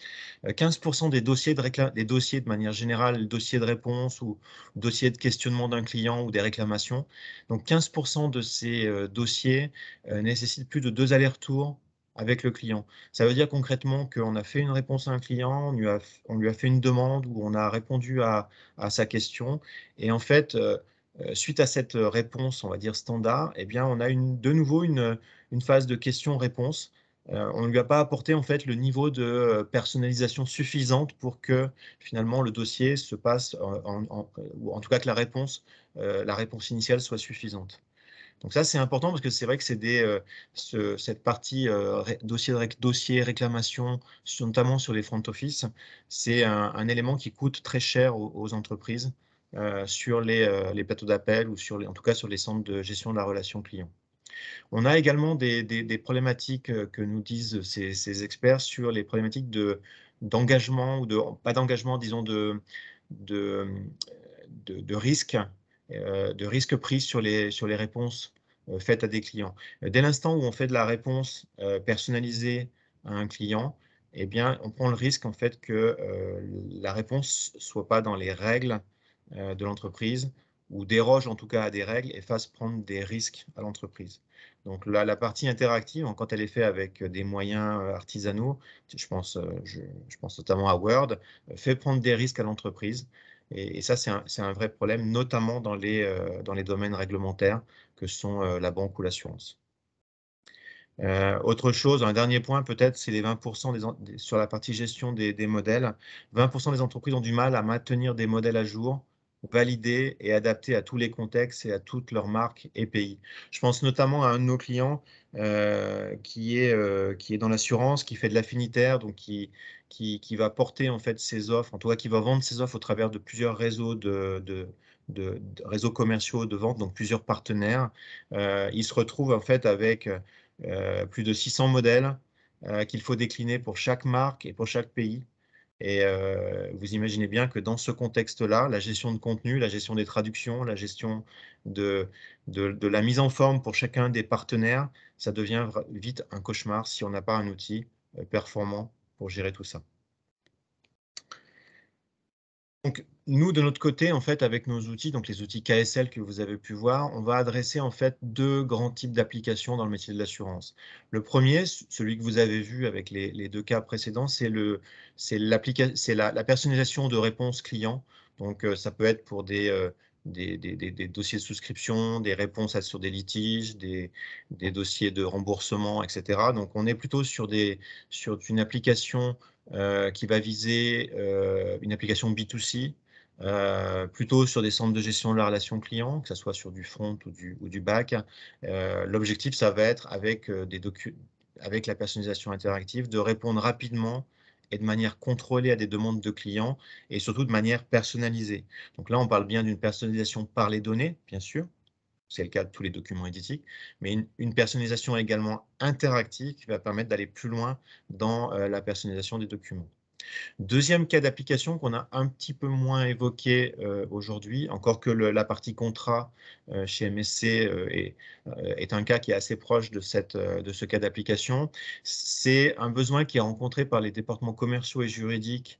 15% euh, des dossiers, de des dossiers de manière générale, dossiers de réponse ou dossiers de questionnement d'un client ou des réclamations, donc 15% de ces euh, dossiers nécessitent plus de deux allers-retours avec le client. Ça veut dire concrètement qu'on a fait une réponse à un client, on lui a, on lui a fait une demande ou on a répondu à, à sa question et en fait, euh, suite à cette euh, réponse, on va dire standard, eh bien, on a de nouveau une, phase de questions-réponses. Euh, on ne lui a pas apporté en fait le niveau de personnalisation suffisante pour que finalement le dossier se passe, ou en tout cas que la réponse, la réponse initiale soit suffisante. Donc ça c'est important parce que c'est vrai que c'est cette partie dossier dossier réclamation notamment sur les front office, c'est un, élément qui coûte très cher aux entreprises euh, sur euh, les, plateaux d'appel ou sur en tout cas sur les centres de gestion de la relation client. On a également des, problématiques euh, que nous disent ces, experts sur les problématiques d'engagement ou de pas d'engagement, disons de de, risque, pris sur les sur les réponses faites à des clients. Dès l'instant où on fait de la réponse personnalisée à un client, eh bien, on prend le risque en fait que la réponse soit pas dans les règles euh, de l'entreprise ou déroge en tout cas à des règles et fasse prendre des risques à l'entreprise. Donc là, la partie interactive, quand elle est faite avec des moyens euh, artisanaux, je pense, euh, je, pense notamment à Word, fait prendre des risques à l'entreprise. Et, ça, c'est un, vrai problème, notamment dans les, dans les domaines réglementaires que sont la banque ou l'assurance. autre chose, un dernier point peut-être, c'est les 20% des, sur la partie gestion des modèles. 20% des entreprises ont du mal à maintenir des modèles à jour valider et adapter à tous les contextes et à toutes leurs marques et pays. Je pense notamment à un de nos clients euh, qui, est, euh, qui est dans l'assurance, qui fait de l'affinitaire, donc qui, qui, qui, va porter en fait ses offres, en tout cas qui va vendre ses offres au travers de plusieurs réseaux de, de réseaux commerciaux de vente, donc plusieurs partenaires. Euh, il se retrouve en fait avec plus de 600 modèles qu'il faut décliner pour chaque marque et pour chaque pays. Et euh, vous imaginez bien que dans ce contexte-là, la gestion de contenu, la gestion des traductions, la gestion de, de, de, la mise en forme pour chacun des partenaires, ça devient vite un cauchemar si on n'a pas un outil euh, performant pour gérer tout ça. Donc, nous, de notre côté, en fait, avec nos outils, donc les outils KSL que vous avez pu voir, on va adresser en fait deux grands types d'applications dans le métier de l'assurance. Le premier, celui que vous avez vu avec les, deux cas précédents, c'est la, la personnalisation de réponses clients. Donc, euh, ça peut être pour euh, des, des, dossiers de souscription, des réponses sur des litiges, des, dossiers de remboursement, etc. Donc, on est plutôt sur, des, sur une application euh, qui va viser une application B2C, euh, plutôt sur des centres de gestion de la relation client, que ce soit sur du front ou du, ou back. Euh, l'objectif, ça va être avec, euh, des avec la personnalisation interactive, de répondre rapidement et de manière contrôlée à des demandes de clients et surtout de manière personnalisée. Donc là, on parle bien d'une personnalisation par les données, bien sûr, c'est le cas de tous les documents éditiques, mais une, personnalisation également interactive qui va permettre d'aller plus loin dans la personnalisation des documents. Deuxième cas d'application qu'on a un petit peu moins évoqué euh, aujourd'hui, encore que la partie contrat euh, chez MSC euh, est, un cas qui est assez proche de, cette, de ce cas d'application, c'est un besoin qui est rencontré par les départements commerciaux et juridiques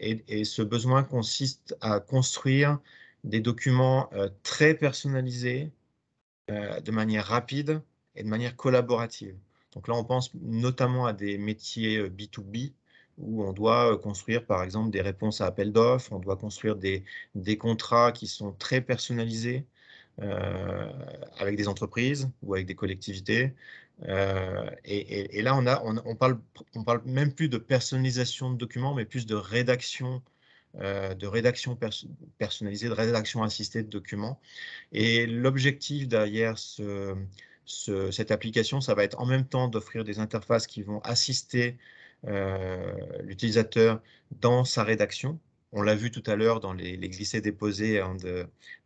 et, et, ce besoin consiste à construire des documents très personnalisés, de manière rapide et de manière collaborative. Donc là, on pense notamment à des métiers B2B, où on doit euh, construire par exemple des réponses à appel d'offres, on doit construire des, contrats qui sont très personnalisés euh, avec des entreprises ou avec des collectivités. Euh, et, là, on, a, on, parle, même plus de personnalisation de documents, mais plus de rédaction de rédaction personnalisée, de rédaction assistée de documents. Et l'objectif derrière cette application, ça va être en même temps d'offrir des interfaces qui vont assister euh, l'utilisateur dans sa rédaction. On l'a vu tout à l'heure dans les, glissés-déposés hein,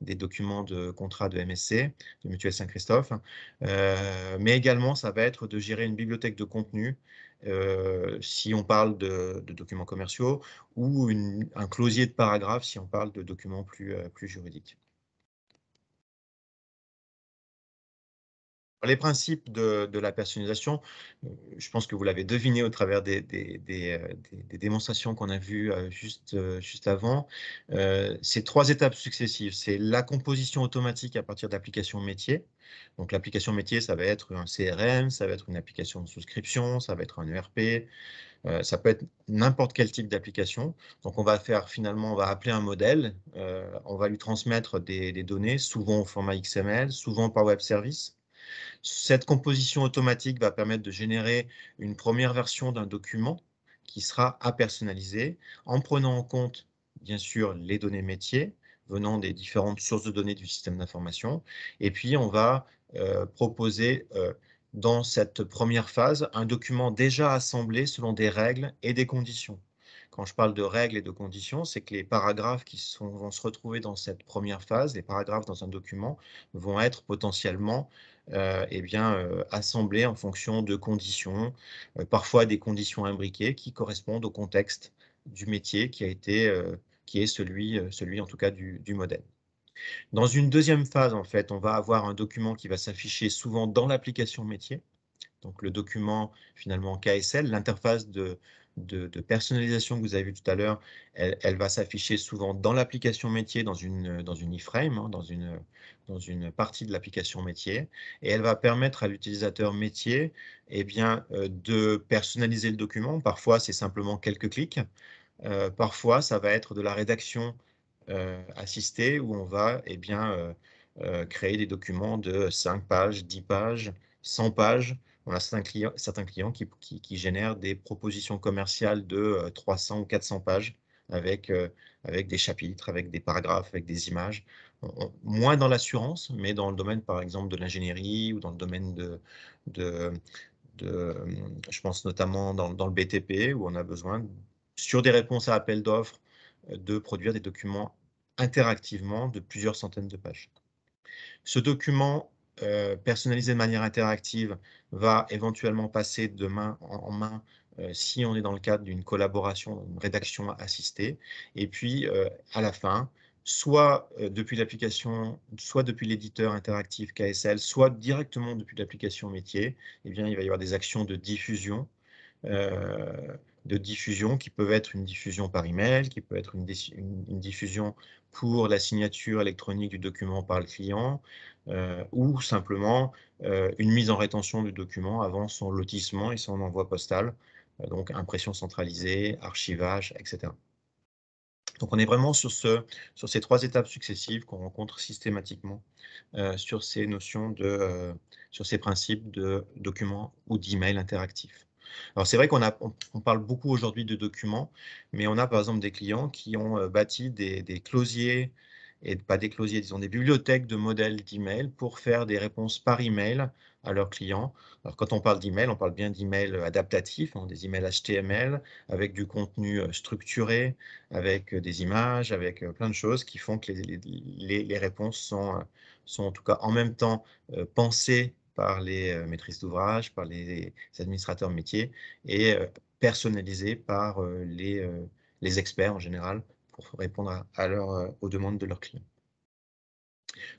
des documents de contrat de MSC, de Mutuelle Saint-Christophe, euh, mais également ça va être de gérer une bibliothèque de contenu euh, si on parle de, documents commerciaux, ou un closier de paragraphes si on parle de documents plus juridiques. les principes de, la personnalisation, euh, je pense que vous l'avez deviné au travers des, euh, démonstrations qu'on a vues euh, juste, juste avant, c'est trois étapes successives. C'est la composition automatique à partir d'applications métiers. Donc l'application métier, ça va être un CRM, ça va être une application de souscription, ça va être un ERP, ça peut être n'importe quel type d'application. Donc on va faire finalement, on va appeler un modèle, on va lui transmettre des données, souvent au format XML, souvent par web service. Cette composition automatique va permettre de générer une première version d'un document qui sera à personnaliser en prenant en compte, bien sûr, les données métiers venant des différentes sources de données du système d'information. Et puis, on va euh, proposer euh, dans cette première phase un document déjà assemblé selon des règles et des conditions. Quand je parle de règles et de conditions, c'est que les paragraphes qui vont se retrouver dans cette première phase, les paragraphes dans un document, vont être potentiellement euh, eh bien, euh, en fonction de conditions, euh, parfois des conditions imbriquées qui correspondent au contexte du métier qui a été, euh, qui est celui, celui en tout cas du, du, modèle. Dans une deuxième phase, en fait, on va avoir un document qui va s'afficher souvent dans l'application métier, donc le document finalement KSL, l'interface de, de, personnalisation que vous avez vu tout à l'heure, elle, va s'afficher souvent dans l'application métier, dans une, iframe, hein, dans, une, partie de l'application métier, et elle va permettre à l'utilisateur métier eh bien, euh, de personnaliser le document. Parfois, c'est simplement quelques clics. Euh, parfois, ça va être de la rédaction euh, assistée où on va eh bien, créer des documents de 5 pages, 10 pages, 100 pages, on a certains clients, qui, génèrent des propositions commerciales de 300 euh, ou 400 pages euh, avec, des chapitres, avec des paragraphes, avec des images. moins dans l'assurance, mais dans le domaine, par exemple, de l'ingénierie ou dans le domaine de, euh, je pense notamment dans, dans, le BTP, où on a besoin, sur des réponses à appel d'offres, de produire des documents interactivement de plusieurs centaines de pages. Ce document euh, personnalisé de manière interactive va éventuellement passer de main en main euh, si on est dans le cadre d'une collaboration, d'une rédaction assistée. Et puis, euh, à la fin, soit depuis l'application, soit depuis l'éditeur interactif KSL, soit directement depuis l'application métier, eh bien, il va y avoir des actions de diffusion de diffusion qui peuvent être une diffusion par email, qui peut être une diffusion pour la signature électronique du document par le client, euh, ou simplement euh, une mise en rétention du document avant son lotissement et son envoi postal, euh, donc impression centralisée, archivage, etc. Donc on est vraiment sur, ces trois étapes successives qu'on rencontre systématiquement sur ces notions de, sur ces principes de documents ou d'email interactifs. Alors c'est vrai qu'on parle beaucoup aujourd'hui de documents, mais on a par exemple des clients qui ont bâti des, closiers et pas des closiers, disons des bibliothèques de modèles d'email pour faire des réponses par email à leurs clients. Alors quand on parle d'email, on parle bien d'email adaptatif, hein, des emails HTML avec du contenu euh, structuré, avec euh, des images, avec euh, plein de choses qui font que les, réponses sont, en tout cas en même temps pensées par les maîtrises d'ouvrage, par les administrateurs métiers et personnalisées par les experts en général répondre à, euh, aux demandes de leurs clients.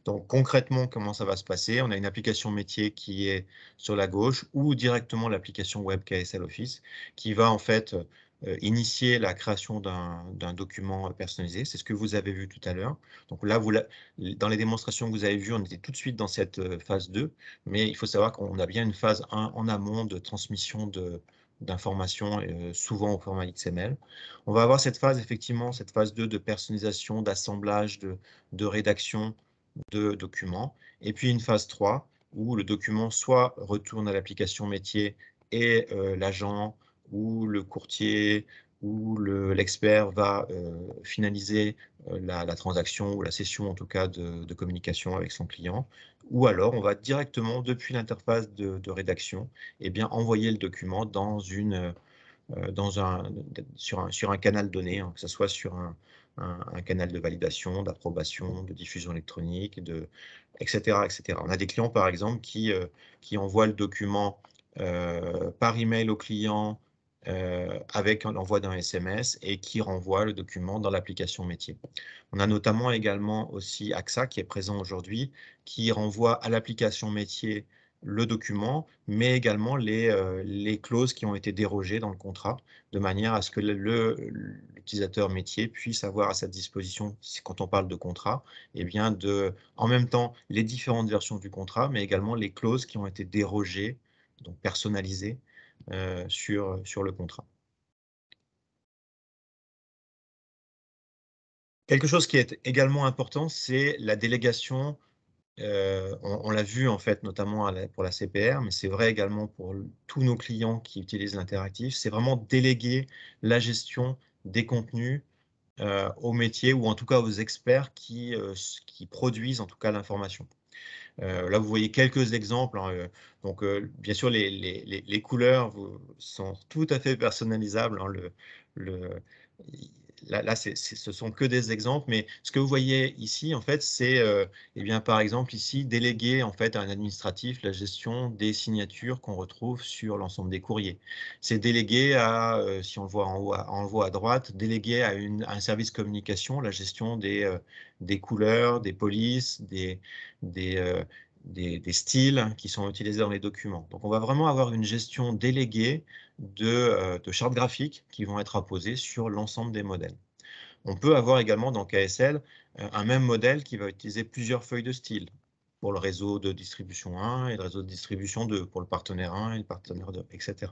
Donc concrètement, comment ça va se passer On a une application métier qui est sur la gauche ou directement l'application web KSL Office qui va en fait euh, euh, initier la création d'un document personnalisé. C'est ce que vous avez vu tout à l'heure. Donc là, dans les démonstrations que vous avez vues, on était tout de suite dans cette phase 2, mais il faut savoir qu'on a bien une phase 1 en amont de transmission de, d'informations, euh, souvent au format XML. On va avoir cette phase, effectivement, cette phase 2 de personnalisation, d'assemblage, de, de, rédaction de documents. Et puis une phase 3 où le document soit retourne à l'application métier et euh, l'agent ou le courtier ou l'expert va euh, finaliser la, transaction ou la session en tout cas de communication avec son client ou alors on va directement depuis l'interface de, rédaction eh bien, envoyer le document dans une, euh, euh, sur, un, canal donné, hein, que ce soit sur un, canal de validation, d'approbation, de diffusion électronique, de, etc., etc. On a des clients par exemple qui, euh, envoient le document par email au client, euh, avec l'envoi d'un SMS et qui renvoie le document dans l'application métier. On a notamment également aussi AXA qui est présent aujourd'hui, qui renvoie à l'application métier le document, mais également les, euh, clauses qui ont été dérogées dans le contrat, de manière à ce que l'utilisateur métier puisse avoir à sa disposition, quand on parle de contrat, eh bien en même temps les différentes versions du contrat, mais également les clauses qui ont été dérogées, donc personnalisées, euh, sur, sur le contrat. Quelque chose qui est également important, c'est la délégation. Euh, on, l'a vu en fait, notamment pour la CPR, mais c'est vrai également pour tous nos clients qui utilisent l'interactif. C'est vraiment déléguer la gestion des contenus euh, aux métiers ou en tout cas aux experts qui, qui produisent en tout cas l'information. Euh, là, vous voyez quelques exemples. Hein, euh, donc, euh, bien sûr, les, couleurs sont tout à fait personnalisables. Hein, le, le, là, là ce sont que des exemples, mais ce que vous voyez ici, en fait, c'est, euh, eh bien, par exemple, ici, déléguer en fait à un administratif la gestion des signatures qu'on retrouve sur l'ensemble des courriers. C'est délégué à, euh, si on le voit en haut, à, en à droite, délégué à, une, un service communication la gestion des, euh, des couleurs, des polices, des, des, des, styles qui sont utilisés dans les documents. Donc on va vraiment avoir une gestion déléguée de, euh, chartes graphiques qui vont être imposées sur l'ensemble des modèles. On peut avoir également dans KSL euh, un même modèle qui va utiliser plusieurs feuilles de style pour le réseau de distribution 1 et le réseau de distribution 2, pour le partenaire 1 et le partenaire 2, etc.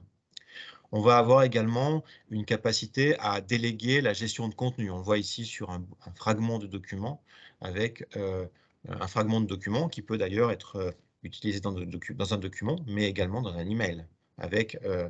On va avoir également une capacité à déléguer la gestion de contenu. On voit ici sur un, fragment de document avec euh, euh, un fragment de document qui peut d'ailleurs être euh, utilisé dans, dans, un document, mais également dans un email, avec euh,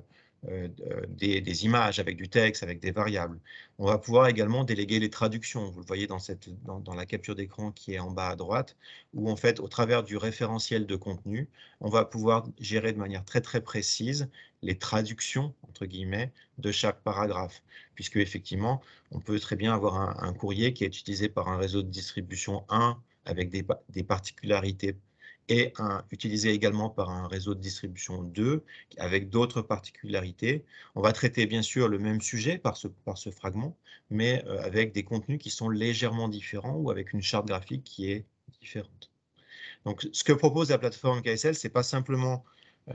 des, images, avec du texte, avec des variables. On va pouvoir également déléguer les traductions. Vous le voyez dans, cette, dans, la capture d'écran qui est en bas à droite, où en fait, au travers du référentiel de contenu, on va pouvoir gérer de manière très très précise les traductions, entre guillemets, de chaque paragraphe. Puisque effectivement, on peut très bien avoir un, un courrier qui est utilisé par un réseau de distribution 1 avec des, particularités et utilisé également par un réseau de distribution 2 avec d'autres particularités. On va traiter bien sûr le même sujet par ce, par ce fragment, mais euh, avec des contenus qui sont légèrement différents ou avec une charte graphique qui est différente. Donc ce que propose la plateforme KSL, ce n'est pas simplement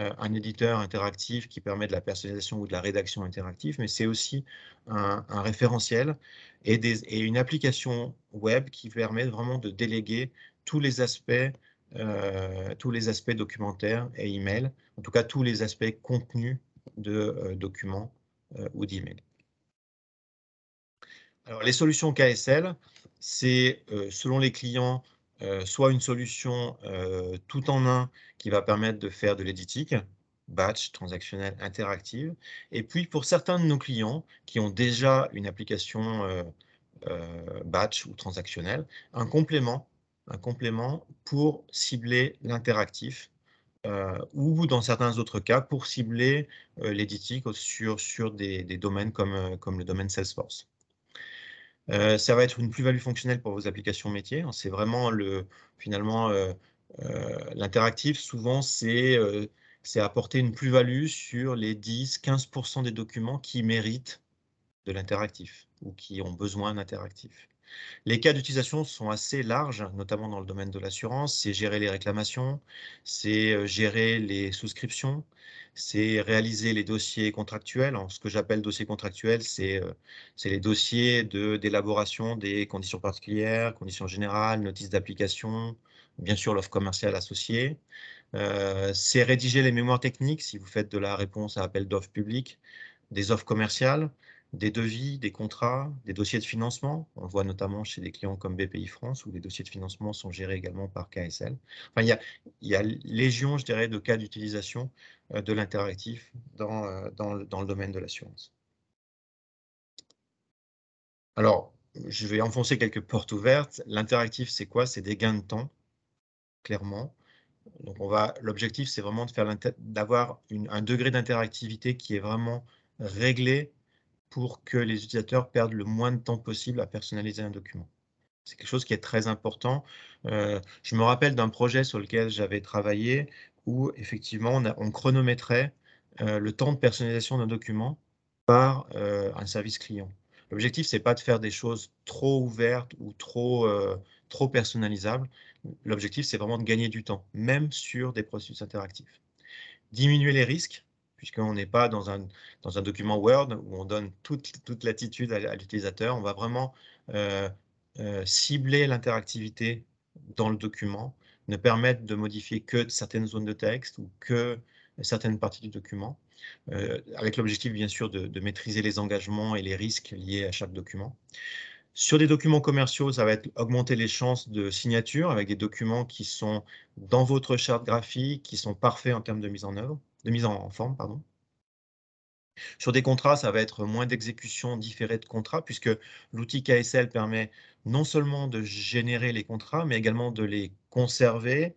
euh, un éditeur interactif qui permet de la personnalisation ou de la rédaction interactive, mais c'est aussi un, référentiel et, une application web qui permet vraiment de déléguer tous les aspects, euh, tous les aspects documentaires et email, en tout cas tous les aspects contenus de euh, documents ou d'email. Alors les solutions KSL, c'est selon les clients euh, soit une solution euh, tout en un qui va permettre de faire de l'éditique, batch, transactionnel, interactive. Et puis pour certains de nos clients qui ont déjà une application euh, batch ou transactionnelle, un complément, un complément pour cibler l'interactif ou dans certains autres cas pour cibler l'éditique sur, des, domaines comme le domaine Salesforce. Euh, ça va être une plus-value fonctionnelle pour vos applications métiers. Hein. C'est vraiment le, finalement euh, euh, l'interactif. Souvent, c'est apporter une plus-value sur les 10-15% des documents qui méritent de l'interactif ou qui ont besoin d'interactif. Les cas d'utilisation sont assez larges, notamment dans le domaine de l'assurance. C'est gérer les réclamations, c'est gérer les souscriptions, c'est réaliser les dossiers contractuels. ce que j'appelle dossier contractuel, euh, c'est les dossiers d'élaboration des conditions particulières, conditions générales, notices d'application, bien sûr l'offre commerciale associée. Euh, c'est rédiger les mémoires techniques si vous faites de la réponse à appel d'offres publiques, des offres commerciales des devis, des contrats, des dossiers de financement. On le voit notamment chez des clients comme BPI France, où les dossiers de financement sont gérés également par KSL. Enfin, il y a, légion, je dirais, de cas d'utilisation euh, de l'interactif euh, dans, le domaine de l'assurance. Alors, je vais enfoncer quelques portes ouvertes. L'interactif, c'est quoi C'est des gains de temps, clairement. Donc, L'objectif, c'est vraiment de faire d'avoir un degré d'interactivité qui est vraiment réglé pour que les utilisateurs perdent le moins de temps possible à personnaliser un document. C'est quelque chose qui est très important. Euh, je me rappelle d'un projet sur lequel j'avais travaillé où effectivement on, chronométrait euh, le temps de personnalisation d'un document par euh, un service client. L'objectif, c'est pas de faire des choses trop ouvertes ou trop, trop personnalisables. L'objectif, c'est vraiment de gagner du temps, même sur des processus interactifs. Diminuer les risques, puisqu'on n'est pas dans un, dans un document Word où on donne toute, l'attitude à, l'utilisateur. On va vraiment euh, euh, cibler l'interactivité dans le document, ne permettre de modifier que certaines zones de texte ou que certaines parties du document, euh, avec l'objectif bien sûr de, de, maîtriser les engagements et les risques liés à chaque document. Sur des documents commerciaux, ça va être augmenter les chances de signature avec des documents qui sont dans votre charte graphique, qui sont parfaits en termes de mise en œuvre de mise en forme, pardon. Sur des contrats, ça va être moins d'exécution différée de contrats, puisque l'outil KSL permet non seulement de générer les contrats, mais également de les conserver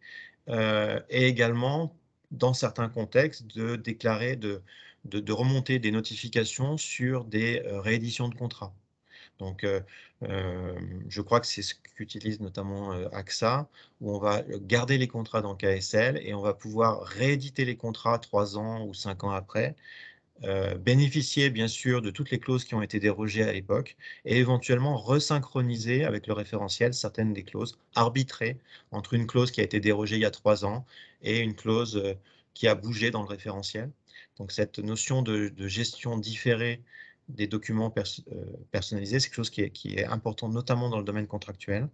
euh, et également, dans certains contextes, de déclarer, de, de, remonter des notifications sur des euh, rééditions de contrats. Donc, je crois que c'est ce qu'utilise notamment AXA, où on va garder les contrats dans KSL et on va pouvoir rééditer les contrats trois ans ou cinq ans après, bénéficier bien sûr de toutes les clauses qui ont été dérogées à l'époque et éventuellement resynchroniser avec le référentiel certaines des clauses, arbitrer entre une clause qui a été dérogée il y a trois ans et une clause qui a bougé dans le référentiel. Donc cette notion de gestion différée des documents euh, personnalisés, c'est quelque chose qui est, important, notamment dans le domaine contractuel.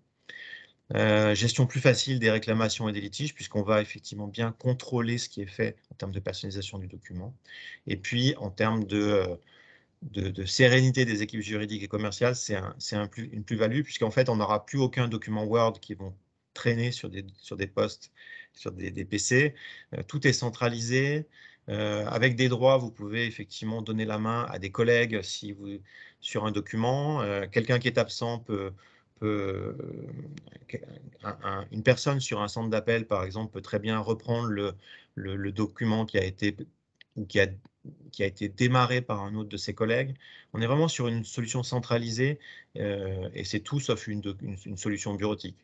Euh, gestion plus facile des réclamations et des litiges, puisqu'on va effectivement bien contrôler ce qui est fait en termes de personnalisation du document. Et puis, en termes de, euh, sérénité des équipes juridiques et commerciales, c'est une plus-value, puisqu'en fait, on n'aura plus aucun document Word qui vont traîner sur des, sur des postes, sur des, PC. tout est centralisé. Euh, avec des droits, vous pouvez effectivement donner la main à des collègues si vous, sur un document. Euh, quelqu'un qui est absent peut, une personne sur un centre d'appel, par exemple, peut très bien reprendre le, document qui a été ou qui a, été démarré par un autre de ses collègues. On est vraiment sur une solution centralisée euh, et c'est tout sauf une solution bureautique.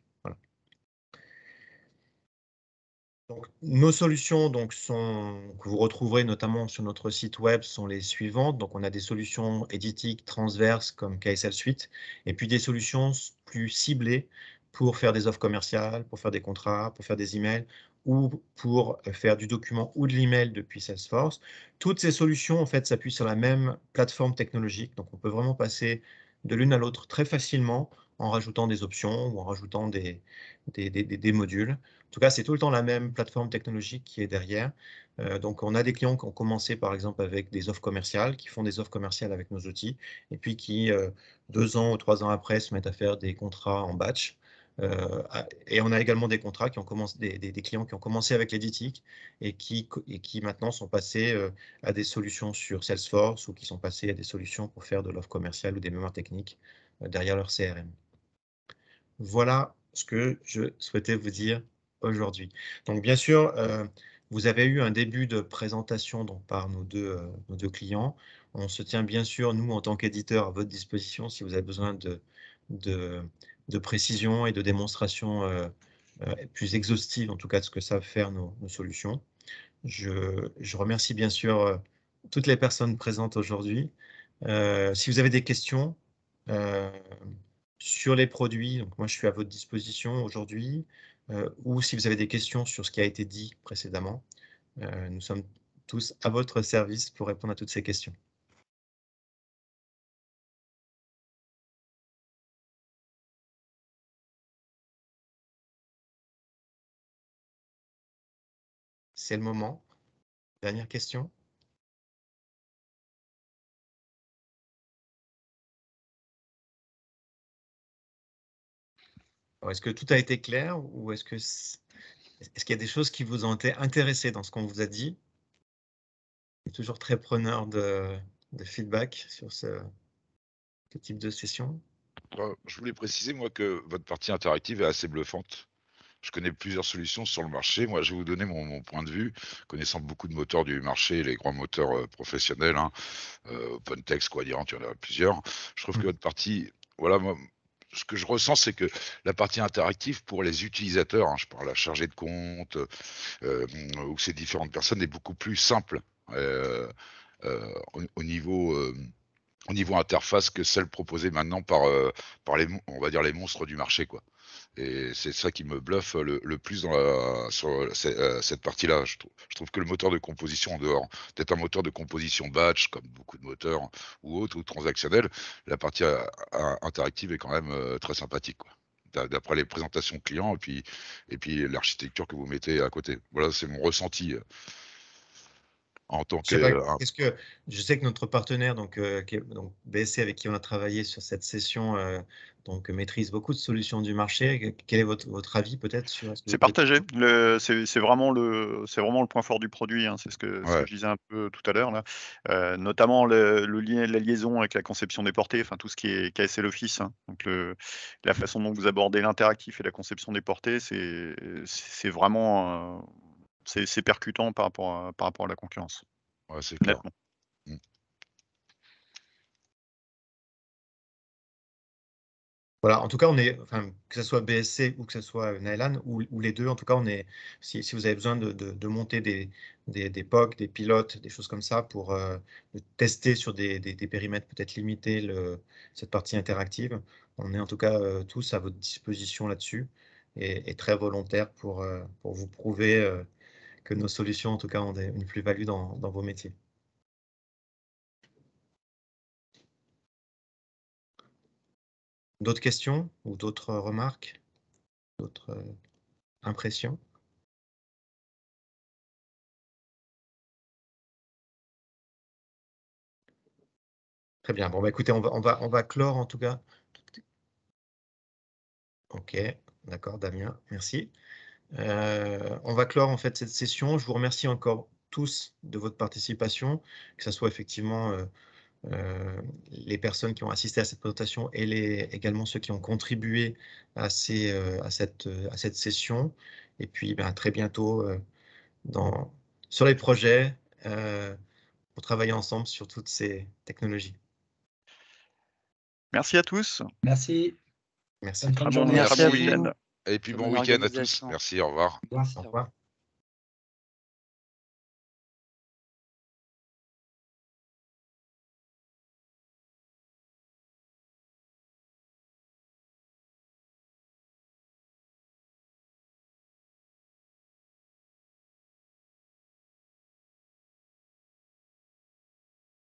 Donc, nos solutions donc, sont, que vous retrouverez notamment sur notre site web sont les suivantes. Donc, on a des solutions éditiques transverses comme KSL Suite, et puis des solutions plus ciblées pour faire des offres commerciales, pour faire des contrats, pour faire des emails, ou pour faire du document ou de l'email depuis Salesforce. Toutes ces solutions en fait s'appuient sur la même plateforme technologique, donc on peut vraiment passer de l'une à l'autre très facilement en rajoutant des options ou en rajoutant des, des, modules. En tout cas, c'est tout le temps la même plateforme technologique qui est derrière. Euh, donc, on a des clients qui ont commencé, par exemple, avec des offres commerciales, qui font des offres commerciales avec nos outils, et puis qui, euh, deux ans ou trois ans après, se mettent à faire des contrats en batch. Euh, et on a également des contrats qui ont commencé, des, clients qui ont commencé avec l'éditic et qui, et qui maintenant sont passés à des solutions sur Salesforce ou qui sont passés à des solutions pour faire de l'offre commerciale ou des mémoires techniques derrière leur CRM. Voilà ce que je souhaitais vous dire aujourd'hui. Donc bien sûr, euh, vous avez eu un début de présentation par euh, nos deux, clients. On se tient bien sûr, nous, en tant qu'éditeurs, à votre disposition si vous avez besoin de, de, et de démonstrations euh, plus exhaustives, en tout cas, de ce que savent faire nos, solutions. je, remercie bien sûr toutes les personnes présentes aujourd'hui. si vous avez des questions, sur les produits. Donc moi, je suis à votre disposition aujourd'hui. Euh, ou si vous avez des questions sur ce qui a été dit précédemment, euh, nous sommes tous à votre service pour répondre à toutes ces questions. C'est le moment. Dernière question. Est-ce que tout a été clair ou est-ce que est-ce qu'il y a des choses qui vous ont été intéressées dans ce qu'on vous a dit Je toujours très preneur de, feedback sur ce, type de session. Bah, je voulais préciser, moi, que votre partie interactive est assez bluffante. Je connais plusieurs solutions sur le marché. Moi, je vais vous donner mon, point de vue, connaissant beaucoup de moteurs du marché, les grands moteurs euh, professionnels, hein, euh, OpenText, il y en a plusieurs. Je trouve que mmh. votre partie, voilà, moi, ce que je ressens, c'est que la partie interactive pour les utilisateurs, hein, je parle à chargé de compte euh, ou ces différentes personnes, est beaucoup plus simple euh, euh, au, niveau au niveau interface que celle proposée maintenant par, euh, par les, on va dire les monstres du marché. Quoi. Et c'est ça qui me bluffe le, plus dans sur euh, cette partie-là. Je, trouve que le moteur de composition, en dehors d'être un moteur de composition batch, comme beaucoup de moteurs ou autres, ou transactionnels, la partie euh, interactive est quand même très sympathique. D'après les présentations clients et puis, et puis l'architecture que vous mettez à côté. Voilà, c'est mon ressenti en tant que. que je sais que notre partenaire, donc, euh, donc BSC, avec qui on a travaillé sur cette session, euh, donc maîtrise beaucoup de solutions du marché. Quel est votre, votre avis peut-être sur C'est -ce partagé. C'est vraiment le c'est vraiment le point fort du produit. Hein. C'est ce, que je disais un peu tout à l'heure euh, notamment le, le la liaison avec la conception des portées, enfin tout ce qui est KSL Office. Hein. Donc la façon dont vous abordez l'interactif et la conception des portées, c'est c'est vraiment c'est percutant par rapport, à, par rapport à la concurrence. c'est clair. Mmh. Voilà, en tout cas, on est, enfin, que ce soit BSC ou que ce soit Nylan, ou, ou, les deux, en tout cas, on est, si, vous avez besoin de, monter des, des, des, POC, des pilotes, des choses comme ça, pour euh, tester sur des, périmètres peut-être limités le, cette partie interactive, on est en tout cas euh, tous à votre disposition là-dessus et, très volontaire pour, euh, pour vous prouver que nos solutions, en tout cas, ont une plus-value dans, vos métiers. D'autres questions ou d'autres remarques, d'autres euh, impressions Très bien. Bon, bah, écoutez, va, on va clore en tout cas. OK, d'accord, Damien, merci. Euh, on va clore en fait cette session. Je vous remercie encore tous de votre participation, que ce soit effectivement euh, euh, les personnes qui ont assisté à cette présentation et les, également ceux qui ont contribué à, ces, à, cette, à cette, session. Et puis ben, très bientôt dans, sur les projets pour travailler ensemble sur toutes ces technologies. Merci à tous. Merci. Merci. à et puis bon week-end à tous. Merci, au revoir. Merci, au revoir.